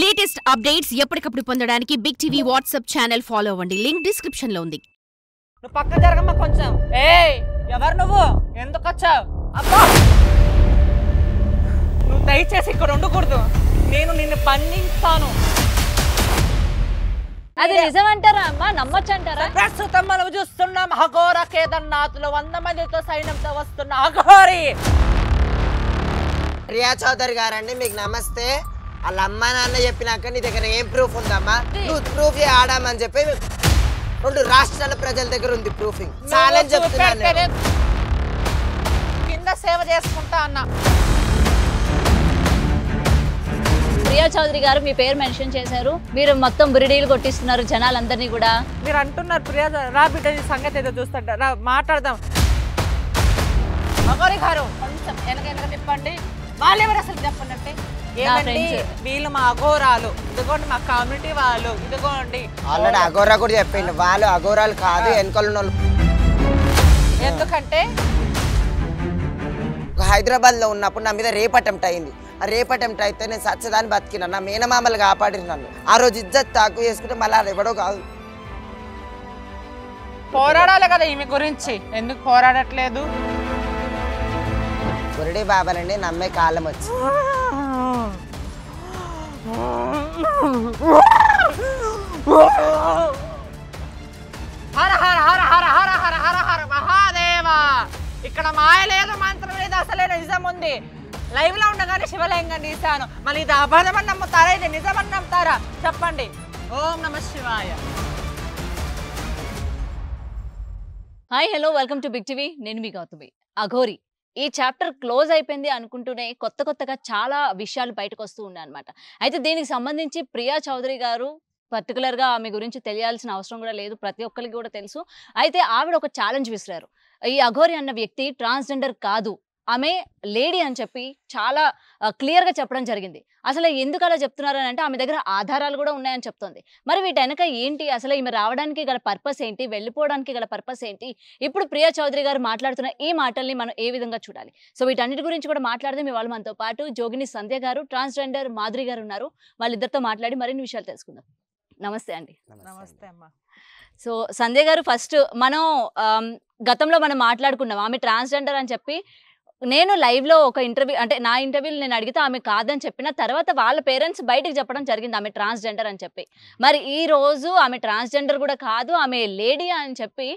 Latest updates ఎప్పటికప్పుడు పొందడానికి big TV WhatsApp channel follow అవ్వండి లింక్ డిస్క్రిప్షన్ లో ఉంది నువ్వు పక్క జరగమ్మ కొంచెం ఏ ఎవరు నువ్వు ఎందుకు వచ్చావు అబ్బా నువ్వు దయచేసి ఇక్కడ ఉండకూడదు నేను నిన్ను పండిస్తాను అది నిజమంటారా అమ్మా నమ్మొచ్చంటారా ప్రస్తుతం మనం చూస్తున్నాం అఘోర కేదర్నాథ్లో వంద మందితో సైన్యంతో వస్తున్న అఘోరి ప్రియా చౌదరి గారండి మీకు నమస్తే వాళ్ళ అమ్మా నాన్న చెప్పినాక నీ దగ్గర ఏం ప్రూఫ్ ఉందమ్మా నువ్వు ప్రూఫ్ ఆడామని చెప్పి రెండు రాష్ట్రాల ప్రజల దగ్గర ఉంది ప్రూఫింగ్ చాలా చెప్తున్నాను కింద సేవ చేసుకుంటా అన్నా ప్రియా చౌదరి గారు మీ పేరు మెన్షన్ చేశారు మీరు మొత్తం బురిడీలు కొట్టిస్తున్నారు జనాలందరినీ కూడా మీరు అంటున్నారు ప్రియా రా బిడ్డ సంగతి ఏదో చూస్తాడ రా మాట్లాడదాం అమ్మోరి గారు కొంచెం వెనక వెనక తిప్పండి వాళ్ళు ఎవరు అసలు చెప్పండి వీళ్ళు మా అఘోరాలు ఇదిగోండి మా కమ్యూనిటీ వాళ్ళు ఇదిగోండి ఆల్రెడీ అఘోరా కూడా చెప్పిండు వాళ్ళు అఘోరాలు కాదు వెనకలు ఎందుకంటే హైదరాబాద్లో ఉన్నప్పుడు నా మీద రేప్ అటెంప్ట్ అయింది ఆ రేప్ అటెంప్ట్ అయితే నేను సచ్చదాన్ని బతికినా నా మేనమామలు కాపాడిన నన్ను ఆ రోజు ఇజ్జత్ తాకు చేసుకుంటే మళ్ళీ అది ఎవడో కాదు పోరాడాలి కదా ఈమె గురించి ఎందుకు పోరాడట్లేదు గురుడి బాబాలండి నమ్మే కాలం వచ్చి హర హర హర హర హర హర హర హర మహాదేవ ఇక్కడ మాయ లేదు మంత్రం లేదు అసలే నిజం ఉంది లైవ్ లో ఉండగానే శివలింగం తీశాను మళ్ళీ ఇది అబద్ధమని నమ్ముతారా ఇది నిజమని నమ్ముతారా చెప్పండి ఓం నమ శివాయ hi hello welcome to big TV నేను మీ గౌతమి అఘోరి ఈ చాప్టర్ క్లోజ్ అయిపోయింది అనుకుంటూనే కొత్త కొత్తగా చాలా విషయాలు బయటకు వస్తూ ఉన్నాయి అనమాట అయితే దీనికి సంబంధించి ప్రియా చౌదరి గారు పర్టికులర్గా ఆమె గురించి తెలియాల్సిన అవసరం కూడా లేదు ప్రతి ఒక్కరికి కూడా తెలుసు అయితే ఆవిడ ఒక ఛాలెంజ్ విసిరారు ఈ అఘోరి అన్న వ్యక్తి ట్రాన్స్జెండర్ కాదు ఆమె లేడీ అని చెప్పి చాలా క్లియర్గా చెప్పడం జరిగింది అసలు ఎందుకు అలా చెప్తున్నారు అని అంటే ఆమె దగ్గర ఆధారాలు కూడా ఉన్నాయని చెప్తోంది మరి వెనక ఏంటి అసలు ఈమె రావడానికి గల పర్పస్ ఏంటి వెళ్ళిపోవడానికి గల పర్పస్ ఏంటి ఇప్పుడు ప్రియా చౌదరి గారు మాట్లాడుతున్న ఈ మాటల్ని మనం ఏ విధంగా చూడాలి సో వీటన్నిటి గురించి కూడా మాట్లాడితే మీ వాళ్ళు మనతో పాటు జోగిని సంధ్య గారు ట్రాన్స్జెండర్ మాధురి గారు ఉన్నారు వాళ్ళిద్దరితో మాట్లాడి మరిన్ని విషయాలు తెలుసుకుందాం నమస్తే అండి నమస్తే అమ్మా సో సంధ్య గారు ఫస్ట్ మనం గతంలో మనం మాట్లాడుకున్నాం ఆమె ట్రాన్స్జెండర్ అని చెప్పి నేను లైవ్లో ఒక ఇంటర్వ్యూ అంటే నా ఇంటర్వ్యూలు నేను అడిగితే ఆమె కాదని చెప్పిన తర్వాత వాళ్ళ పేరెంట్స్ బయటకు చెప్పడం జరిగింది ఆమె ట్రాన్స్జెండర్ అని చెప్పి మరి ఈ రోజు ఆమె ట్రాన్స్జెండర్ కూడా కాదు ఆమె లేడీ అని చెప్పి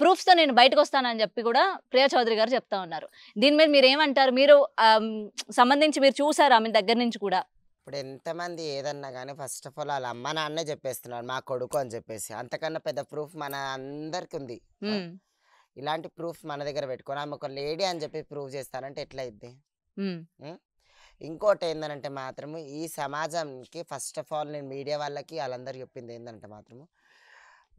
ప్రూఫ్స్తో నేను బయటకు వస్తానని చెప్పి కూడా ప్రియా చౌదరి గారు చెప్తా ఉన్నారు దీని మీద మీరు ఏమంటారు మీరు సంబంధించి మీరు చూసారు ఆమె దగ్గర నుంచి కూడా ఇప్పుడు ఎంతమంది ఏదన్నా కానీ ఫస్ట్ ఆఫ్ ఆల్ వాళ్ళ అమ్మ నాన్నే చెప్పేస్తున్నారు మా కొడుకు అని చెప్పేసి అంతకన్నా పెద్ద ప్రూఫ్ మన అందరికి ఉంది ఇలాంటి ప్రూఫ్ మన దగ్గర పెట్టుకొని ఆమె ఒక లేడీ అని చెప్పి ప్రూవ్ చేస్తానంటే ఎట్లా ఇద్ది ఇంకోటి ఏంటంటే మాత్రము ఈ సమాజంకి ఫస్ట్ ఆఫ్ ఆల్ నేను మీడియా వాళ్ళకి వాళ్ళందరూ చెప్పింది ఏంటంటే మాత్రము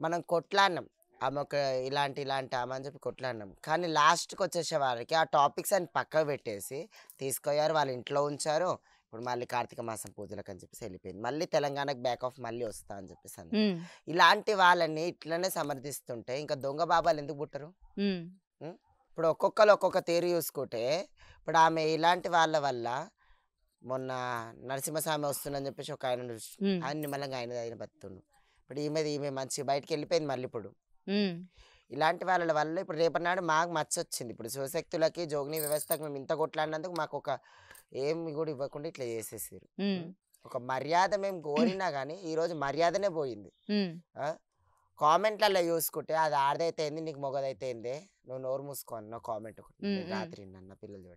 మనం కొట్లాడినాం ఆమె ఒక ఇలాంటి ఇలాంటి ఆమె అని చెప్పి కొట్లాడినాం కానీ లాస్ట్కి వచ్చేసే వారికి ఆ టాపిక్స్ అని పక్కకు పెట్టేసి తీసుకోయారు వాళ్ళ ఇంట్లో ఉంచారు ఇప్పుడు మళ్ళీ కార్తీక మాసం పూజలకు అని చెప్పేసి వెళ్ళిపోయింది మళ్ళీ తెలంగాణకు బ్యాక్ ఆఫ్ మళ్ళీ వస్తా అని చెప్పేసి ఇలాంటి వాళ్ళని ఇట్లనే సమర్థిస్తుంటే ఇంకా దొంగ బాబాలు ఎందుకు పుట్టరు ఇప్పుడు ఒక్కొక్కరు ఒక్కొక్క తేరు చూసుకుంటే ఇప్పుడు ఆమె ఇలాంటి వాళ్ళ వల్ల మొన్న నరసింహస్వామి వస్తుందని చెప్పేసి ఒక ఆయన ఆయన నిమ్మలంగా ఆయన ఆయన బతుకుండు ఇప్పుడు ఈమె ఈమె మంచి బయటకు వెళ్ళిపోయింది మళ్ళీ ఇప్పుడు ఇలాంటి వాళ్ళ వల్ల ఇప్పుడు రేపటి నాడు మాకు మచ్చ వచ్చింది ఇప్పుడు శివశక్తులకి జోగిని వ్యవస్థకు మేము ఇంత కొట్లాడినందుకు మాకు ఒక ఏమి కూడా ఇవ్వకుండా ఇట్లా చేసేసారు ఒక మర్యాద మేము కోరినా కానీ ఈ రోజు మర్యాదనే పోయింది కామెంట్లలో చూసుకుంటే అది ఆడదైతే ఏంది నీకు మొగదైతే ఏంది నువ్వు నోరు మూసుకో అన్న కామెంట్ రాత్రి అన్న పిల్లలు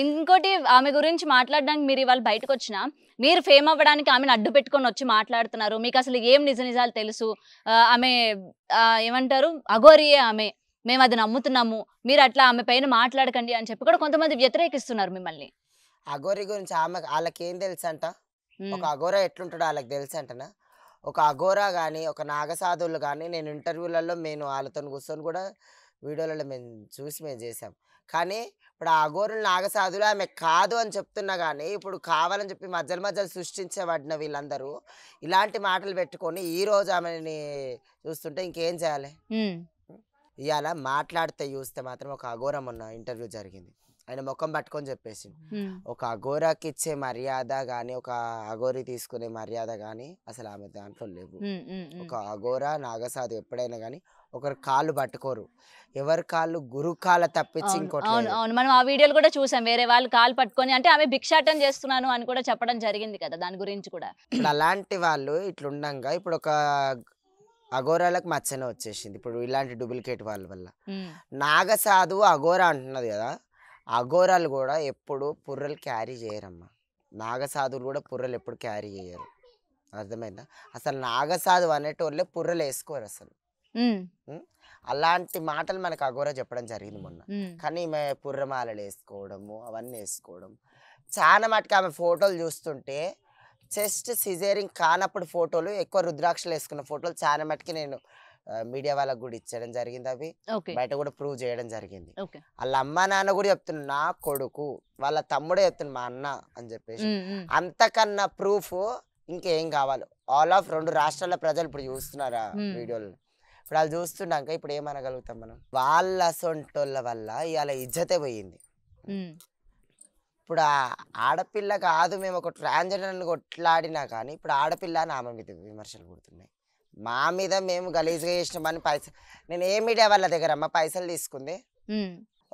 ఇంకోటి ఆమె గురించి మాట్లాడడానికి మీరు ఇవాళ బయటకు వచ్చిన మీరు ఫేమ్ అవ్వడానికి ఆమెను అడ్డు పెట్టుకొని వచ్చి మాట్లాడుతున్నారు మీకు అసలు ఏం నిజ నిజాలు తెలుసు ఆమె ఏమంటారు అఘోరియే ఆమె మేము అది నమ్ముతున్నాము మీరు అట్లా ఆమె పైన మాట్లాడకండి అని చెప్పి కూడా కొంతమంది వ్యతిరేకిస్తున్నారు మిమ్మల్ని అఘోరి గురించి ఆమె వాళ్ళకేం తెలుసు అంట ఒక అఘోరా ఎట్లుంటాడో వాళ్ళకి తెలుసు అంటనా ఒక అఘోరా కానీ ఒక నాగసాధువులు కానీ నేను ఇంటర్వ్యూలలో నేను వాళ్ళతో కూర్చొని కూడా వీడియోలలో మేము చూసి మేము చేసాం కానీ ఇప్పుడు ఆ అఘోరులు నాగసాధులు ఆమె కాదు అని చెప్తున్నా కానీ ఇప్పుడు కావాలని చెప్పి మధ్యలో మధ్యలో సృష్టించబడిన వీళ్ళందరూ ఇలాంటి మాటలు పెట్టుకొని ఈ రోజు ఆమెని చూస్తుంటే ఇంకేం చేయాలి ఇవాళ మాట్లాడితే చూస్తే మాత్రం ఒక అఘోరం ఉన్న ఇంటర్వ్యూ జరిగింది ఆయన ముఖం పట్టుకొని చెప్పేసి ఒక అఘోరాకి ఇచ్చే మర్యాద గాని ఒక అఘోరి తీసుకునే మర్యాద గాని అసలు ఆమె దాంట్లో లేవు ఒక అఘోరా నాగసాధు ఎప్పుడైనా గానీ ఒకరు కాళ్ళు పట్టుకోరు ఎవరి కాళ్ళు గురు కాళ్ళ తప్పించి అవును మనం ఆ వీడియోలు కూడా చూసాం వేరే వాళ్ళు కాళ్ళు పట్టుకొని అంటే ఆమె భిక్షాటం చేస్తున్నాను అని కూడా చెప్పడం జరిగింది కదా దాని గురించి కూడా అలాంటి వాళ్ళు ఇట్లుండగా ఇప్పుడు ఒక అఘోరాలకు మచ్చనే వచ్చేసింది ఇప్పుడు ఇలాంటి డూప్లికేట్ వాళ్ళ వల్ల నాగసాధువు అఘోరా అంటున్నది కదా అఘోరాలు కూడా ఎప్పుడు పుర్రలు క్యారీ చేయరమ్మా నాగసాధువులు కూడా పుర్రలు ఎప్పుడు క్యారీ చేయరు అర్థమైందా అసలు నాగసాధువు అనేటోళ్ళే పుర్రలు వేసుకోరు అసలు అలాంటి మాటలు మనకు అఘోర చెప్పడం జరిగింది మొన్న కానీ ఈమె పుర్రమాలలు వేసుకోవడము అవన్నీ వేసుకోవడం చాలా మటుకు ఆమె ఫోటోలు చూస్తుంటే చెస్ట్ సిజేరింగ్ కానప్పుడు ఫోటోలు ఎక్కువ రుద్రాక్షలు వేసుకున్న ఫోటోలు చాలా మటుకి నేను మీడియా వాళ్ళకి కూడా ఇచ్చేయడం జరిగింది అవి బయట కూడా ప్రూవ్ చేయడం జరిగింది వాళ్ళ అమ్మ నాన్న కూడా చెప్తున్నారు నా కొడుకు వాళ్ళ తమ్ముడే చెప్తున్నారు మా అన్న అని చెప్పేసి అంతకన్నా ప్రూఫ్ ఇంకేం కావాలి ఆల్ ఆఫ్ రెండు రాష్ట్రాల ప్రజలు ఇప్పుడు చూస్తున్నారా వీడియోలు ఇప్పుడు వాళ్ళు చూస్తున్నాక ఇప్పుడు ఏమనగలుగుతాం మనం వాళ్ళ సొంటోళ్ళ వల్ల ఇవాళ ఇజ్జతే పోయింది ఇప్పుడు ఆడపిల్ల కాదు మేము ఒక ట్రాన్స్జెండర్ని కొట్లాడినా కానీ ఇప్పుడు ఆడపిల్ల అని ఆమె మీద విమర్శలు పుడుతున్నాయి మా మీద మేము గలీజ్గా అని పైసలు నేను ఏ మీడియా వాళ్ళ దగ్గర అమ్మ పైసలు తీసుకుంది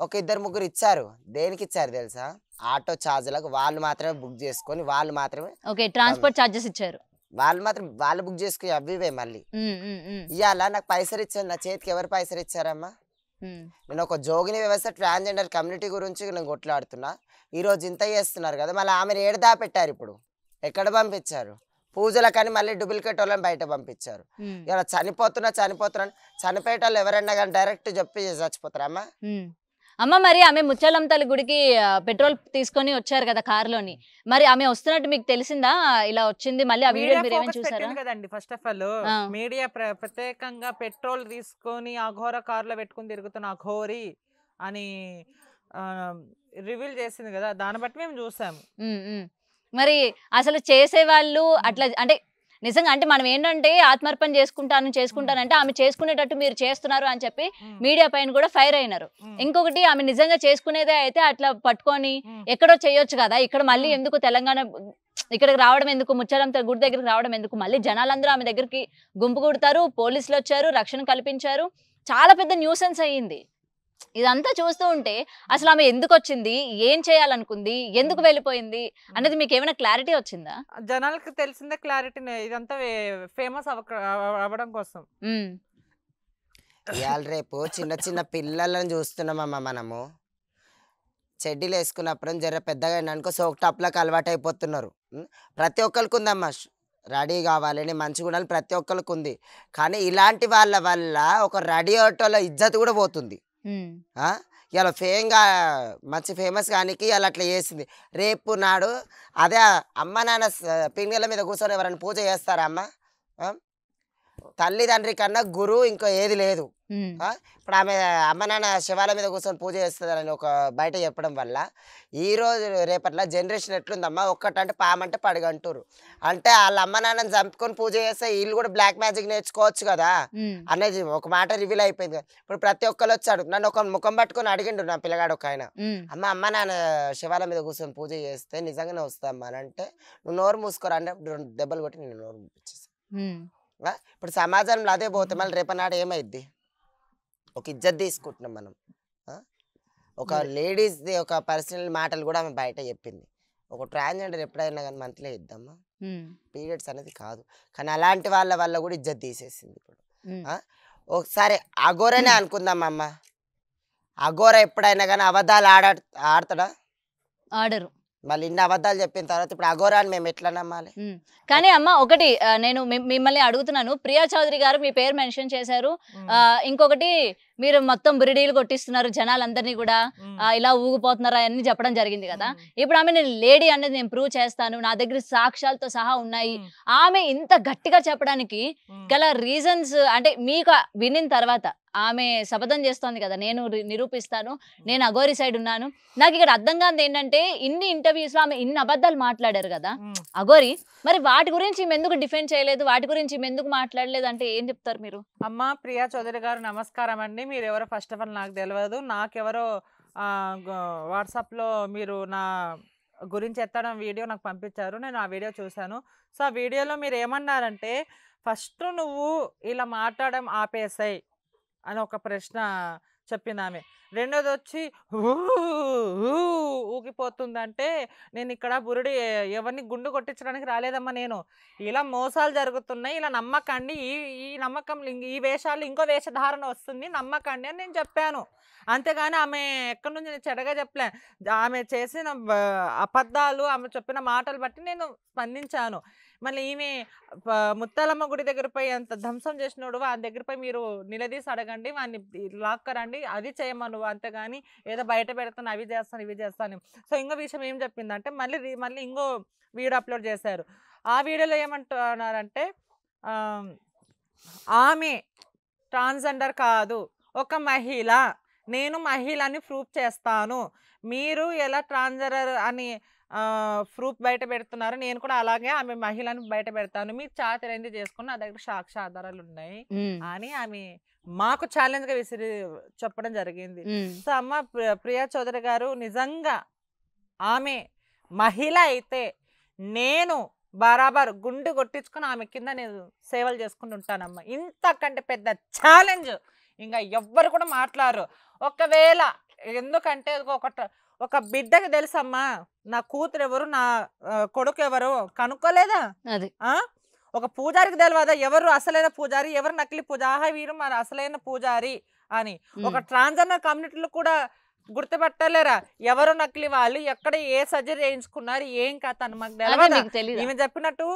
ఒక ఇద్దరు ముగ్గురు ఇచ్చారు దేనికి ఇచ్చారు తెలుసా ఆటో చార్జీలకు వాళ్ళు మాత్రమే బుక్ చేసుకొని వాళ్ళు మాత్రమే ట్రాన్స్పోర్ట్ ఛార్జెస్ ఇచ్చారు వాళ్ళు మాత్రం వాళ్ళు బుక్ చేసుకుని అవ్వివే మళ్ళీ ఇవాళ నాకు పైసలు ఇచ్చారు నా చేతికి ఎవరు పైసలు ఇచ్చారమ్మా నేను ఒక జోగిని వ్యవస్థ ట్రాన్స్జెండర్ కమ్యూనిటీ గురించి నేను కొట్లాడుతున్నా ఈ రోజు ఇంత చేస్తున్నారు కదా మళ్ళీ ఆమెను ఏడదా పెట్టారు ఇప్పుడు ఎక్కడ పంపించారు కానీ మళ్ళీ డూప్లికేట్ వాళ్ళని బయట పంపించారు ఇలా చనిపోతున్నా చనిపోతున్నా చనిపోయేట వాళ్ళు ఎవరన్నా కానీ డైరెక్ట్ చెప్పి చచ్చిపోతారమ్మా అమ్మ మరి ఆమె ముచ్చలం తల్లి గుడికి పెట్రోల్ తీసుకొని వచ్చారు కదా కారులోని మరి ఆమె వస్తున్నట్టు మీకు తెలిసిందా ఇలా వచ్చింది మళ్ళీ ఆ మీరు కదండి ఫస్ట్ ఆఫ్ ఆల్ మీడియా ప్రత్యేకంగా పెట్రోల్ తీసుకొని అఘోర కారులో పెట్టుకుని తిరుగుతున్న అఘోరి అని రివీల్ చేసింది కదా దాన్ని బట్టి మేము చూసాము మరి అసలు చేసేవాళ్ళు అట్లా అంటే నిజంగా అంటే మనం ఏంటంటే ఆత్మార్పణ చేసుకుంటాను చేసుకుంటానంటే ఆమె చేసుకునేటట్టు మీరు చేస్తున్నారు అని చెప్పి మీడియా పైన కూడా ఫైర్ అయినారు ఇంకొకటి ఆమె నిజంగా చేసుకునేదే అయితే అట్లా పట్టుకొని ఎక్కడో చేయొచ్చు కదా ఇక్కడ మళ్ళీ ఎందుకు తెలంగాణ ఇక్కడికి రావడం ఎందుకు ముచ్చడం గుడి దగ్గరికి రావడం ఎందుకు మళ్ళీ జనాలందరూ ఆమె దగ్గరికి గుంపు కుడతారు పోలీసులు వచ్చారు రక్షణ కల్పించారు చాలా పెద్ద న్యూసెన్స్ అయ్యింది ఇదంతా చూస్తూ ఉంటే అసలు ఆమె ఎందుకు వచ్చింది ఏం చేయాలనుకుంది ఎందుకు వెళ్ళిపోయింది అనేది మీకు ఏమైనా క్లారిటీ వచ్చిందా జనాలకు తెలిసిందే క్లారిటీ ఇదంతా ఫేమస్ అవ్వడం కోసం ఇవాళ రేపు చిన్న చిన్న పిల్లలను చూస్తున్నామమ్మా మనము చెడ్డీలు వేసుకున్నప్పుడు జర పెద్దగా అనుకో సోక్ టాప్లకు అలవాటు అయిపోతున్నారు ప్రతి ఒక్కరికి ఉందమ్మా రెడీ కావాలని మంచి గుణాలు ప్రతి ఒక్కరికి ఉంది కానీ ఇలాంటి వాళ్ళ వల్ల ఒక రెడీ ఆటోలో ఇజ్జత్ కూడా పోతుంది ఇలా ఫేమ్గా మంచి ఫేమస్ కానీ ఇలా అట్లా చేసింది రేపు నాడు అదే అమ్మ నాన్న పిండిల మీద కూర్చొని ఎవరైనా పూజ చేస్తారా అమ్మ తల్లిదండ్రి కన్నా గురువు ఇంకా ఏది లేదు ఇప్పుడు ఆమె అమ్మ నాన్న శివాల మీద కూర్చొని పూజ చేస్తుందని ఒక బయట చెప్పడం వల్ల ఈ రోజు రేపట్ల జనరేషన్ ఎట్లుందమ్మా ఒక్కటంటే పామంటే పడగంటారు అంటే వాళ్ళ అమ్మ నాన్నని చంపుకొని పూజ చేస్తే వీళ్ళు కూడా బ్లాక్ మ్యాజిక్ నేర్చుకోవచ్చు కదా అనేది ఒక మాట రివీల్ అయిపోయింది ఇప్పుడు ప్రతి ఒక్కరు వచ్చాడు నన్ను ఒక ముఖం పట్టుకొని అడిగిండు నా పిల్లగాడు ఒక ఆయన అమ్మ అమ్మ నాన్న శివాల మీద కూర్చొని పూజ చేస్తే నిజంగానే వస్తామ్మా అని అంటే నువ్వు నోరు మూసుకోరు అంటే దెబ్బలు కొట్టి నేను నోరు ఇప్పుడు సమాజంలో అదే పోతే మళ్ళీ రేపనాడు ఏమైద్ది ఒక ఇజ్జత్ తీసుకుంటున్నాం మనం ఒక లేడీస్ది ఒక పర్సనల్ మాటలు కూడా ఆమె బయట చెప్పింది ఒక ట్రాన్స్జెండర్ ఎప్పుడైనా కానీ మంత్లీ ఇద్దామా పీరియడ్స్ అనేది కాదు కానీ అలాంటి వాళ్ళ వల్ల కూడా ఇజ్జత్ తీసేసింది ఇప్పుడు ఒకసారి అఘోరనే అనుకుందాం అమ్మ అఘోర ఎప్పుడైనా కానీ అబద్ధాలు ఆడ ఆడతాడా ఆడరు మళ్ళీ ఇన్ని అబద్ధాలు చెప్పిన తర్వాత ఇప్పుడు అఘోరాన్ని మేము ఎట్లా నమ్మాలి కానీ అమ్మ ఒకటి నేను మిమ్మల్ని అడుగుతున్నాను ప్రియా చౌదరి గారు మీ పేరు మెన్షన్ చేశారు ఇంకొకటి మీరు మొత్తం బురిడీలు కొట్టిస్తున్నారు జనాలందరినీ కూడా ఇలా ఊగిపోతున్నారు అని చెప్పడం జరిగింది కదా ఇప్పుడు ఆమె నేను లేడీ అనేది నేను ప్రూవ్ చేస్తాను నా దగ్గర సాక్ష్యాలతో సహా ఉన్నాయి ఆమె ఇంత గట్టిగా చెప్పడానికి గల రీజన్స్ అంటే మీకు వినిన తర్వాత ఆమె శపథం చేస్తోంది కదా నేను నిరూపిస్తాను నేను అగోరి సైడ్ ఉన్నాను నాకు ఇక్కడ అర్థం కాదు ఏంటంటే ఇన్ని ఇంటర్వ్యూస్ లో ఆమె ఇన్ని అబద్ధాలు మాట్లాడారు కదా అగోరి మరి వాటి గురించి ఎందుకు డిఫెండ్ చేయలేదు వాటి గురించి ఎందుకు మాట్లాడలేదు అంటే ఏం చెప్తారు మీరు అమ్మ ప్రియా చౌదరి గారు నమస్కారం అండి అండి మీరు ఎవరో ఫస్ట్ ఆఫ్ ఆల్ నాకు తెలియదు నాకెవరో వాట్సాప్లో మీరు నా గురించి ఎత్తడం వీడియో నాకు పంపించారు నేను ఆ వీడియో చూశాను సో ఆ వీడియోలో మీరు ఏమన్నారంటే ఫస్ట్ నువ్వు ఇలా మాట్లాడడం ఆపేసాయి అని ఒక ప్రశ్న చెప్పింది ఆమె రెండోది వచ్చి ఊగిపోతుందంటే నేను ఇక్కడ బురుడి ఎవరిని గుండు కొట్టించడానికి రాలేదమ్మా నేను ఇలా మోసాలు జరుగుతున్నాయి ఇలా నమ్మకండి ఈ ఈ నమ్మకం ఈ వేషాలు ఇంకో వేషధారణ వస్తుంది నమ్మకండి అని నేను చెప్పాను అంతేగాని ఆమె ఎక్కడి నుంచి నేను చెడగా చెప్పలే ఆమె చేసిన అబద్ధాలు ఆమె చెప్పిన మాటలు బట్టి నేను స్పందించాను మళ్ళీ ఈమె ముత్తాలమ్మ గుడి దగ్గర పోయి అంత ధ్వంసం చేసినోడు వాని దగ్గరపై మీరు నిలదీసి అడగండి వాడిని లాక్కరండి అది చేయమను అంతేగాని ఏదో బయట పెడతాను అవి చేస్తాను ఇవి చేస్తాను సో ఇంకో విషయం ఏం చెప్పిందంటే మళ్ళీ మళ్ళీ ఇంకో వీడియో అప్లోడ్ చేశారు ఆ వీడియోలో ఏమంటున్నారంటే ఆమె ట్రాన్స్జెండర్ కాదు ఒక మహిళ నేను మహిళని ప్రూఫ్ చేస్తాను మీరు ఎలా ట్రాన్స్జెండర్ అని ప్రూఫ్ బయట పెడుతున్నారు నేను కూడా అలాగే ఆమె మహిళను బయట పెడతాను మీ చాతరైంది చేసుకున్న నా దగ్గర సాక్ష్య ఆధారాలు ఉన్నాయి అని ఆమె మాకు ఛాలెంజ్ గా విసిరి చెప్పడం జరిగింది సో అమ్మ ప్రియా చౌదరి గారు నిజంగా ఆమె మహిళ అయితే నేను బరాబర్ గుండు కొట్టించుకుని ఆమె కింద నేను సేవలు చేసుకుని ఉంటానమ్మా ఇంతకంటే పెద్ద ఛాలెంజ్ ఇంకా ఎవ్వరు కూడా మాట్లాడరు ఒకవేళ ఎందుకంటే ఒక ఒక బిడ్డకి తెలుసమ్మా నా కూతురు ఎవరు నా కొడుకు ఎవరు కనుక్కోలేదా ఆ ఒక పూజారికి తెలియదా ఎవరు అసలైన పూజారి ఎవరు నకిలీ పూజ ఆహా వీరు మన అసలైన పూజారి అని ఒక ట్రాన్స్జెండర్ కమ్యూనిటీలు కూడా గుర్తుపెట్టలేరా ఎవరు నకిలీ వాళ్ళు ఎక్కడ ఏ సర్జరీ చేయించుకున్నారు ఏం కథ అని మాకు తెలియదు ఈమె చెప్పినట్టు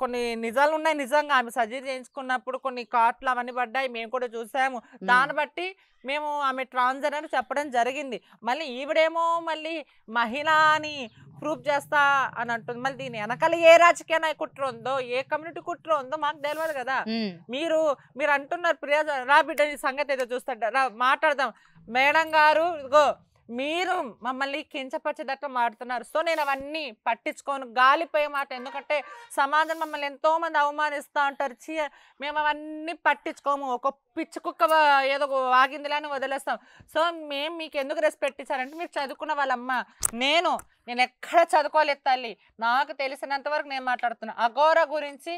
కొన్ని నిజాలు ఉన్నాయి నిజంగా ఆమె సర్జరీ చేయించుకున్నప్పుడు కొన్ని కాట్లు అవన్నీ పడ్డాయి మేము కూడా చూసాము దాన్ని బట్టి మేము ఆమె ట్రాన్స్జర్ అని చెప్పడం జరిగింది మళ్ళీ ఈవిడేమో మళ్ళీ మహిళ అని ప్రూఫ్ చేస్తా అని అంటుంది మళ్ళీ దీని వెనకాల ఏ రాజకీయ కుట్ర ఉందో ఏ కమ్యూనిటీ కుట్ర ఉందో మాకు తెలియదు కదా మీరు మీరు అంటున్నారు ప్రియా రా బిడ్డ సంగతి ఏదో చూస్తాడు మాట్లాడదాం మేడం గారు ఇదిగో మీరు మమ్మల్ని కించపరిచేటట్లు మాడుతున్నారు సో నేను అవన్నీ పట్టించుకోను గాలిపోయే మాట ఎందుకంటే సమాజం మమ్మల్ని ఎంతో మంది అవమానిస్తూ ఉంటారు చీ మేము అవన్నీ పట్టించుకోము ఒక పిచ్చి కుక్క ఏదో వాగిందిలా వదిలేస్తాం సో మేము మీకు ఎందుకు రెస్పెక్ట్ ఇచ్చారంటే మీరు చదువుకున్న వాళ్ళమ్మ నేను నేను ఎక్కడ చదువుకోలేదు తల్లి నాకు తెలిసినంత వరకు నేను మాట్లాడుతున్నా అఘోర గురించి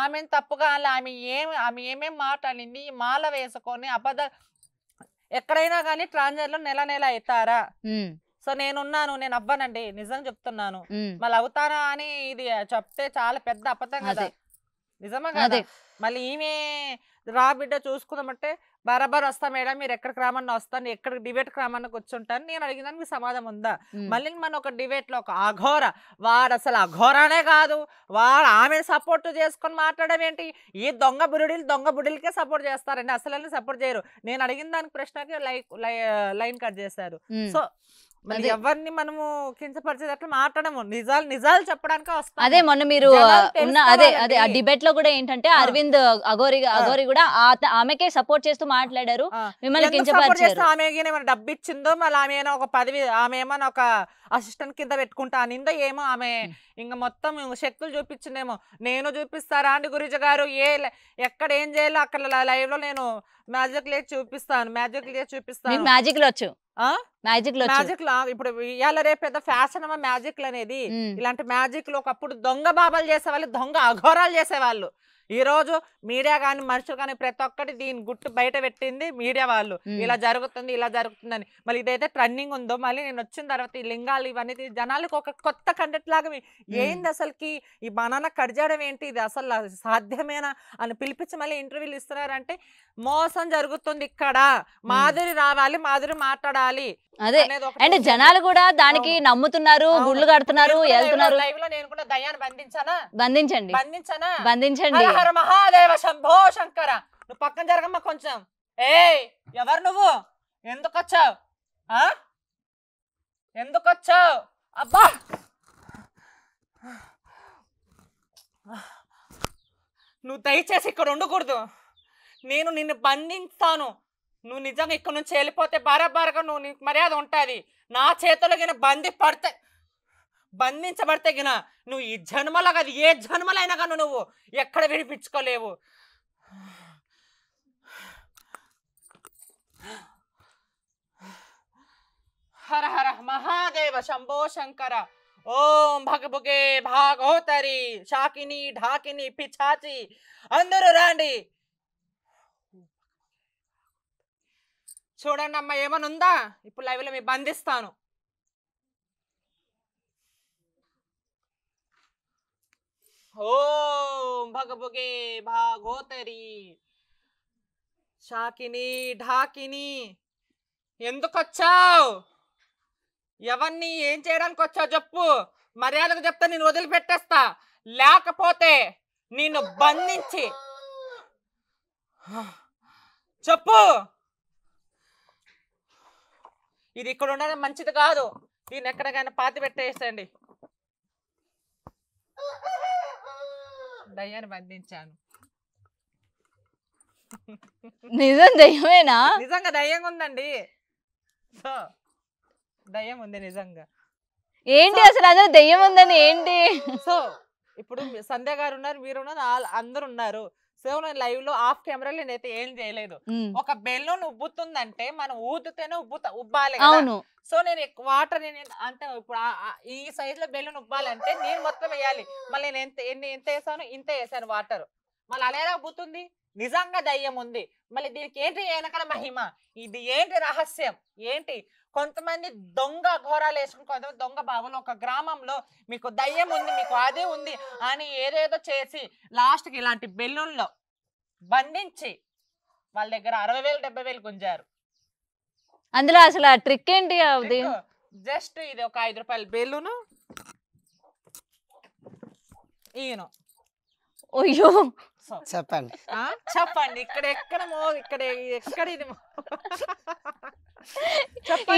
ఆమెను తప్పుగా ఆమె ఏమి ఆమె ఏమేమి మాట్లాడింది మాల వేసుకొని అబద్ధ ఎక్కడైనా కానీ ట్రాన్జర్ లో నెల నెల అవుతారా సో నేనున్నాను నేను అవ్వనండి నిజం చెప్తున్నాను మళ్ళీ అవుతారా అని ఇది చెప్తే చాలా పెద్ద అబద్ధం కదా నిజమా కదా మళ్ళీ ఈమె రా బిడ్డ చూసుకుందామంటే బరాబర్ వస్తా మేడం మీరు ఎక్కడికి రామన్నా వస్తాను ఎక్కడ డిబేట్ రామన్నా కూర్చుంటాను నేను అడిగిన దానికి సమాధానం ఉందా మళ్ళీ మన ఒక డిబేట్లో ఒక అఘోర వాడు అసలు అఘోరానే కాదు వాడు ఆమెను సపోర్ట్ చేసుకొని మాట్లాడడం ఏంటి ఈ దొంగ బుడిలు దొంగ బుడిలకే సపోర్ట్ చేస్తారండి అసలు సపోర్ట్ చేయరు నేను అడిగిన దానికి ప్రశ్నకి లైక్ లైన్ కట్ చేశారు సో మరి ఎవరిని మనము కించపరిచేటట్లు మాట్లాడము నిజాలు నిజాలు చెప్పడానికి వస్తాం అదే మొన్న మీరు ఉన్న అదే అదే ఆ డిబేట్ లో కూడా ఏంటంటే అరవింద్ అగోరి అగోరి కూడా ఆమెకే సపోర్ట్ చేస్తూ మాట్లాడారు మిమ్మల్ని కించపరిచారు ఆమె ఏమైనా డబ్బు ఇచ్చిందో మళ్ళీ ఆమె ఒక పదవి ఆమె ఏమైనా ఒక అసిస్టెంట్ కింద పెట్టుకుంటా అనిందో ఏమో ఆమె ఇంకా మొత్తం శక్తులు చూపించిందేమో నేను చూపిస్తారా అండి గురిజ గారు ఏ ఎక్కడ ఏం చేయాలో అక్కడ లైవ్ లో నేను మ్యాజిక్ లేచి చూపిస్తాను మ్యాజిక్ లేచి చూపిస్తాను మ్యాజిక్ వచ్చు మ్యాజిక్ లో మ్యాజిక్ లో ఇప్పుడు ఇవాళ రేపు పెద్ద ఫ్యాషన్ అమ్మ మ్యాజిక్ అనేది ఇలాంటి మ్యాజిక్ లో ఒకప్పుడు దొంగ బాబాలు చేసేవాళ్ళు దొంగ అఘోరాలు చేసేవాళ్ళు ఈరోజు మీడియా కానీ మనుషులు కానీ ప్రతి ఒక్కటి దీని గుట్టు బయట పెట్టింది మీడియా వాళ్ళు ఇలా జరుగుతుంది ఇలా జరుగుతుందని మళ్ళీ ఇదైతే ట్రెండింగ్ ఉందో మళ్ళీ నేను వచ్చిన తర్వాత ఈ లింగాలు ఇవన్నీ జనాలకు ఒక కొత్త కంటెంట్ లాగా ఏంది అసలుకి ఈ బనాన కట్ చేయడం ఏంటి ఇది అసలు సాధ్యమేనా అని పిలిపించి మళ్ళీ ఇంటర్వ్యూలు ఇస్తున్నారంటే మోసం జరుగుతుంది ఇక్కడ మాధురి రావాలి మాధురి మాట్లాడాలి అదే అండ్ జనాలు కూడా దానికి నమ్ముతున్నారు గుళ్ళు కడుతున్నారు వెళ్తున్నారు లైవ్ లో నేను కూడా దయ్యాన్ని బంధించానా బంధించండి బంధించానా బంధించండి హర మహాదేవ శంభో శంకర నువ్వు పక్కన జరగమ్మా కొంచెం ఏ ఎవరు నువ్వు ఎందుకు వచ్చావు ఎందుకు వచ్చావు అబ్బా నువ్వు దయచేసి ఇక్కడ ఉండకూడదు నేను నిన్ను బంధిస్తాను నువ్వు నిజంగా ఇక్కడ నుంచి వెళ్ళిపోతే బారా బారబారగా నువ్వు నీకు మర్యాద ఉంటుంది నా చేతులకి నేను బంది పడితే బంధించబడితే గిన నువ్వు ఈ జన్మలో కాదు ఏ జన్మలైనా కాను నువ్వు ఎక్కడ విడిపించుకోలేవు హర హర మహాదేవ శంభో శంకర ఓం భగభుగే భాగోతరి షాకిని ఢాకిని పిచాచి అందరూ రాండి చూడండి అమ్మ ఏమనుందా ఇప్పుడు లైవ్లో మీ బంధిస్తాను ఓం భగభుగే భాగోతరి షాకిని ఢాకిని ఎందుకు వచ్చావు ఎవరిని ఏం చేయడానికి వచ్చావు చెప్పు మర్యాదకు చెప్తా నేను వదిలిపెట్టేస్తా లేకపోతే నిన్ను బంధించి చెప్పు ఇది ఇక్కడ ఉండడం మంచిది కాదు దీన్ని ఎక్కడికైనా పాతి పెట్టేసేయండి దయ్యాన్ని బంధించాను నిజం దయ్యమేనా నిజంగా దయ్యంగా ఉందండి సో దయ్యం ఉంది నిజంగా ఏంటి అసలు అందరు దయ్యం ఉందని ఏంటి సో ఇప్పుడు సంధ్య గారు ఉన్నారు మీరు ఉన్నారు అందరు ఉన్నారు సో నేను లైవ్ లో ఆఫ్ కెమెరా నేనైతే ఏం చేయలేదు ఒక బెలూన్ ఉబ్బుతుందంటే మనం ఊదితేనే ఉబ్బుతా ఉబ్బాలి సో నేను వాటర్ నేను అంటే ఇప్పుడు ఈ సైజ్ లో బెలూన్ ఉబ్బాలంటే నేను మొత్తం వేయాలి మళ్ళీ నేను ఎంత ఎన్ని ఎంత వేసాను ఇంత వేసాను వాటర్ మళ్ళీ అలా ఎలా ఉబ్బుతుంది నిజంగా దయ్యం ఉంది మళ్ళీ దీనికి ఏంటి వెనకాల మహిమ ఇది ఏంటి రహస్యం ఏంటి కొంతమంది దొంగ ఘోరాలు వేసుకుని కొంతమంది దొంగ బాబులు ఒక గ్రామంలో మీకు దయ్యం ఉంది మీకు అదే ఉంది అని ఏదేదో చేసి లాస్ట్కి ఇలాంటి బెల్లుల్లో బంధించి వాళ్ళ దగ్గర అరవై వేలు డెబ్బై వేలు గుంజారు అందులో అసలు ఆ ట్రిక్ ఏంటి జస్ట్ ఇది ఒక ఐదు రూపాయల బెల్లును ఈయన అయ్యో చెప్పండి చెప్పండి ఇక్కడ ఎక్కడ మో ఇక్కడ ఎక్కడ ఇది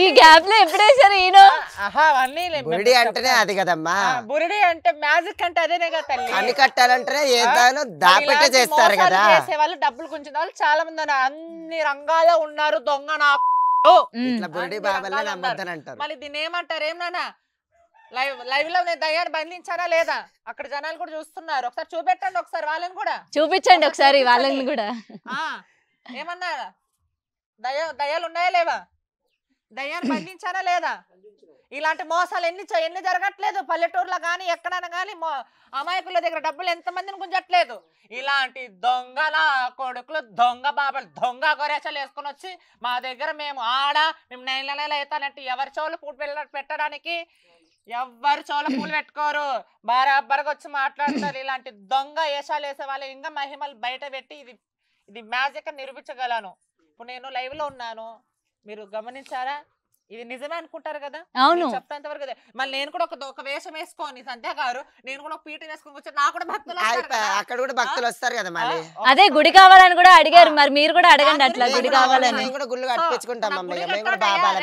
ఈ గ్యాప్ లో ఎప్పుడేసారు ఈయన అవన్నీ బురిడి అంటేనే అది కదమ్మా బురిడి అంటే మ్యాజిక్ అంటే అదేనే కదా తల్లి అన్ని కట్టాలంటే ఏదో దాపెట్టే చేస్తారు కదా చేసేవాళ్ళు డబ్బులు కొంచెం వాళ్ళు చాలా మంది అన్ని రంగాల్లో ఉన్నారు దొంగ నా ఇట్లా బురిడి బాబల్ని అంటారు మళ్ళీ దీన్ని ఏమంటారు ఏం నానా లైవ్ లైవ్ లో నేను దయ్యాన్ని బంధించానా లేదా అక్కడ జనాలు కూడా చూస్తున్నారు ఒకసారి చూపెట్టండి ఒకసారి వాళ్ళని కూడా చూపించండి ఒకసారి వాళ్ళని కూడా ఏమన్నా దయ దయ్యాలు ఉన్నాయా లేవా దయ్యాన్ని బంధించానా లేదా ఇలాంటి మోసాలు ఎన్ని ఎన్ని జరగట్లేదు పల్లెటూరులో కానీ ఎక్కడైనా కానీ అమాయకుల దగ్గర డబ్బులు ఎంతమందిని గుంజట్లేదు ఇలాంటి దొంగల కొడుకులు దొంగ బాబలు దొంగ గొరేసలు వేసుకుని వచ్చి మా దగ్గర మేము ఆడ మేము నెల నెల అవుతానంటే ఎవరి చెవులు పూట పెట్టడానికి ఎవ్వరు చోళ పూలు పెట్టుకోరు బారాబ్బరగా వచ్చి మాట్లాడతారు ఇలాంటి దొంగ వేషాలు వేసే వాళ్ళు ఇంకా మహిమలు బయట పెట్టి ఇది ఇది మ్యాజిక్ నిరూపించగలను ఇప్పుడు నేను లైవ్లో ఉన్నాను మీరు గమనించారా ఇది నిజమే అనుకుంటారు కదా అవును చెప్తాంత వరకు మళ్ళీ నేను కూడా ఒక వేషం వేసుకోని సంధ్య గారు నేను కూడా ఒక పీట వేసుకొని వచ్చి నాకు కూడా భక్తులు అక్కడ కూడా భక్తులు వస్తారు కదా మళ్ళీ అదే గుడి కావాలని కూడా అడిగారు మరి మీరు కూడా అడగండి అట్లా గుడి కావాలని గుళ్ళు కట్టించుకుంటాం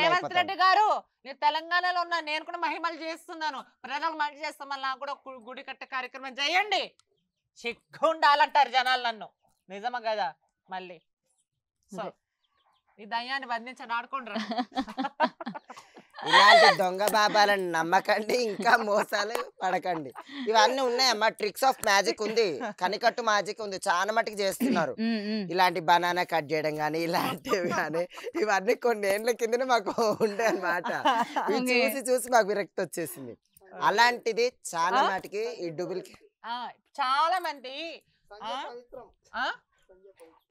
రేవంత్ రెడ్డి గారు నేను తెలంగాణలో ఉన్నా నేను కూడా మహిమలు చేస్తున్నాను ప్రజలు మంచి చేస్తాం మళ్ళీ నాకు కూడా గుడి కట్టే కార్యక్రమం చేయండి సిగ్గు ఉండాలంటారు జనాలు నన్ను నిజమా కదా మళ్ళీ సో ఈ దయ్యాన్ని బంధించని ఆడుకుంటారు ఇలాంటి దొంగ బాబాలను నమ్మకండి ఇంకా మోసాలు పడకండి ఇవన్నీ ఉన్నాయమ్మా ట్రిక్స్ ఆఫ్ మ్యాజిక్ ఉంది కనికట్టు మ్యాజిక్ ఉంది చాలా మటుకు చేస్తున్నారు ఇలాంటి బనానా కట్ చేయడం కానీ ఇలాంటివి కానీ ఇవన్నీ కొన్ని ఏళ్ళ కింద మాకు ఉండే అనమాట చూసి చూసి మాకు విరక్తి వచ్చేసింది అలాంటిది చాలా మటుకి ఈ డూబుల్ చాలా మంది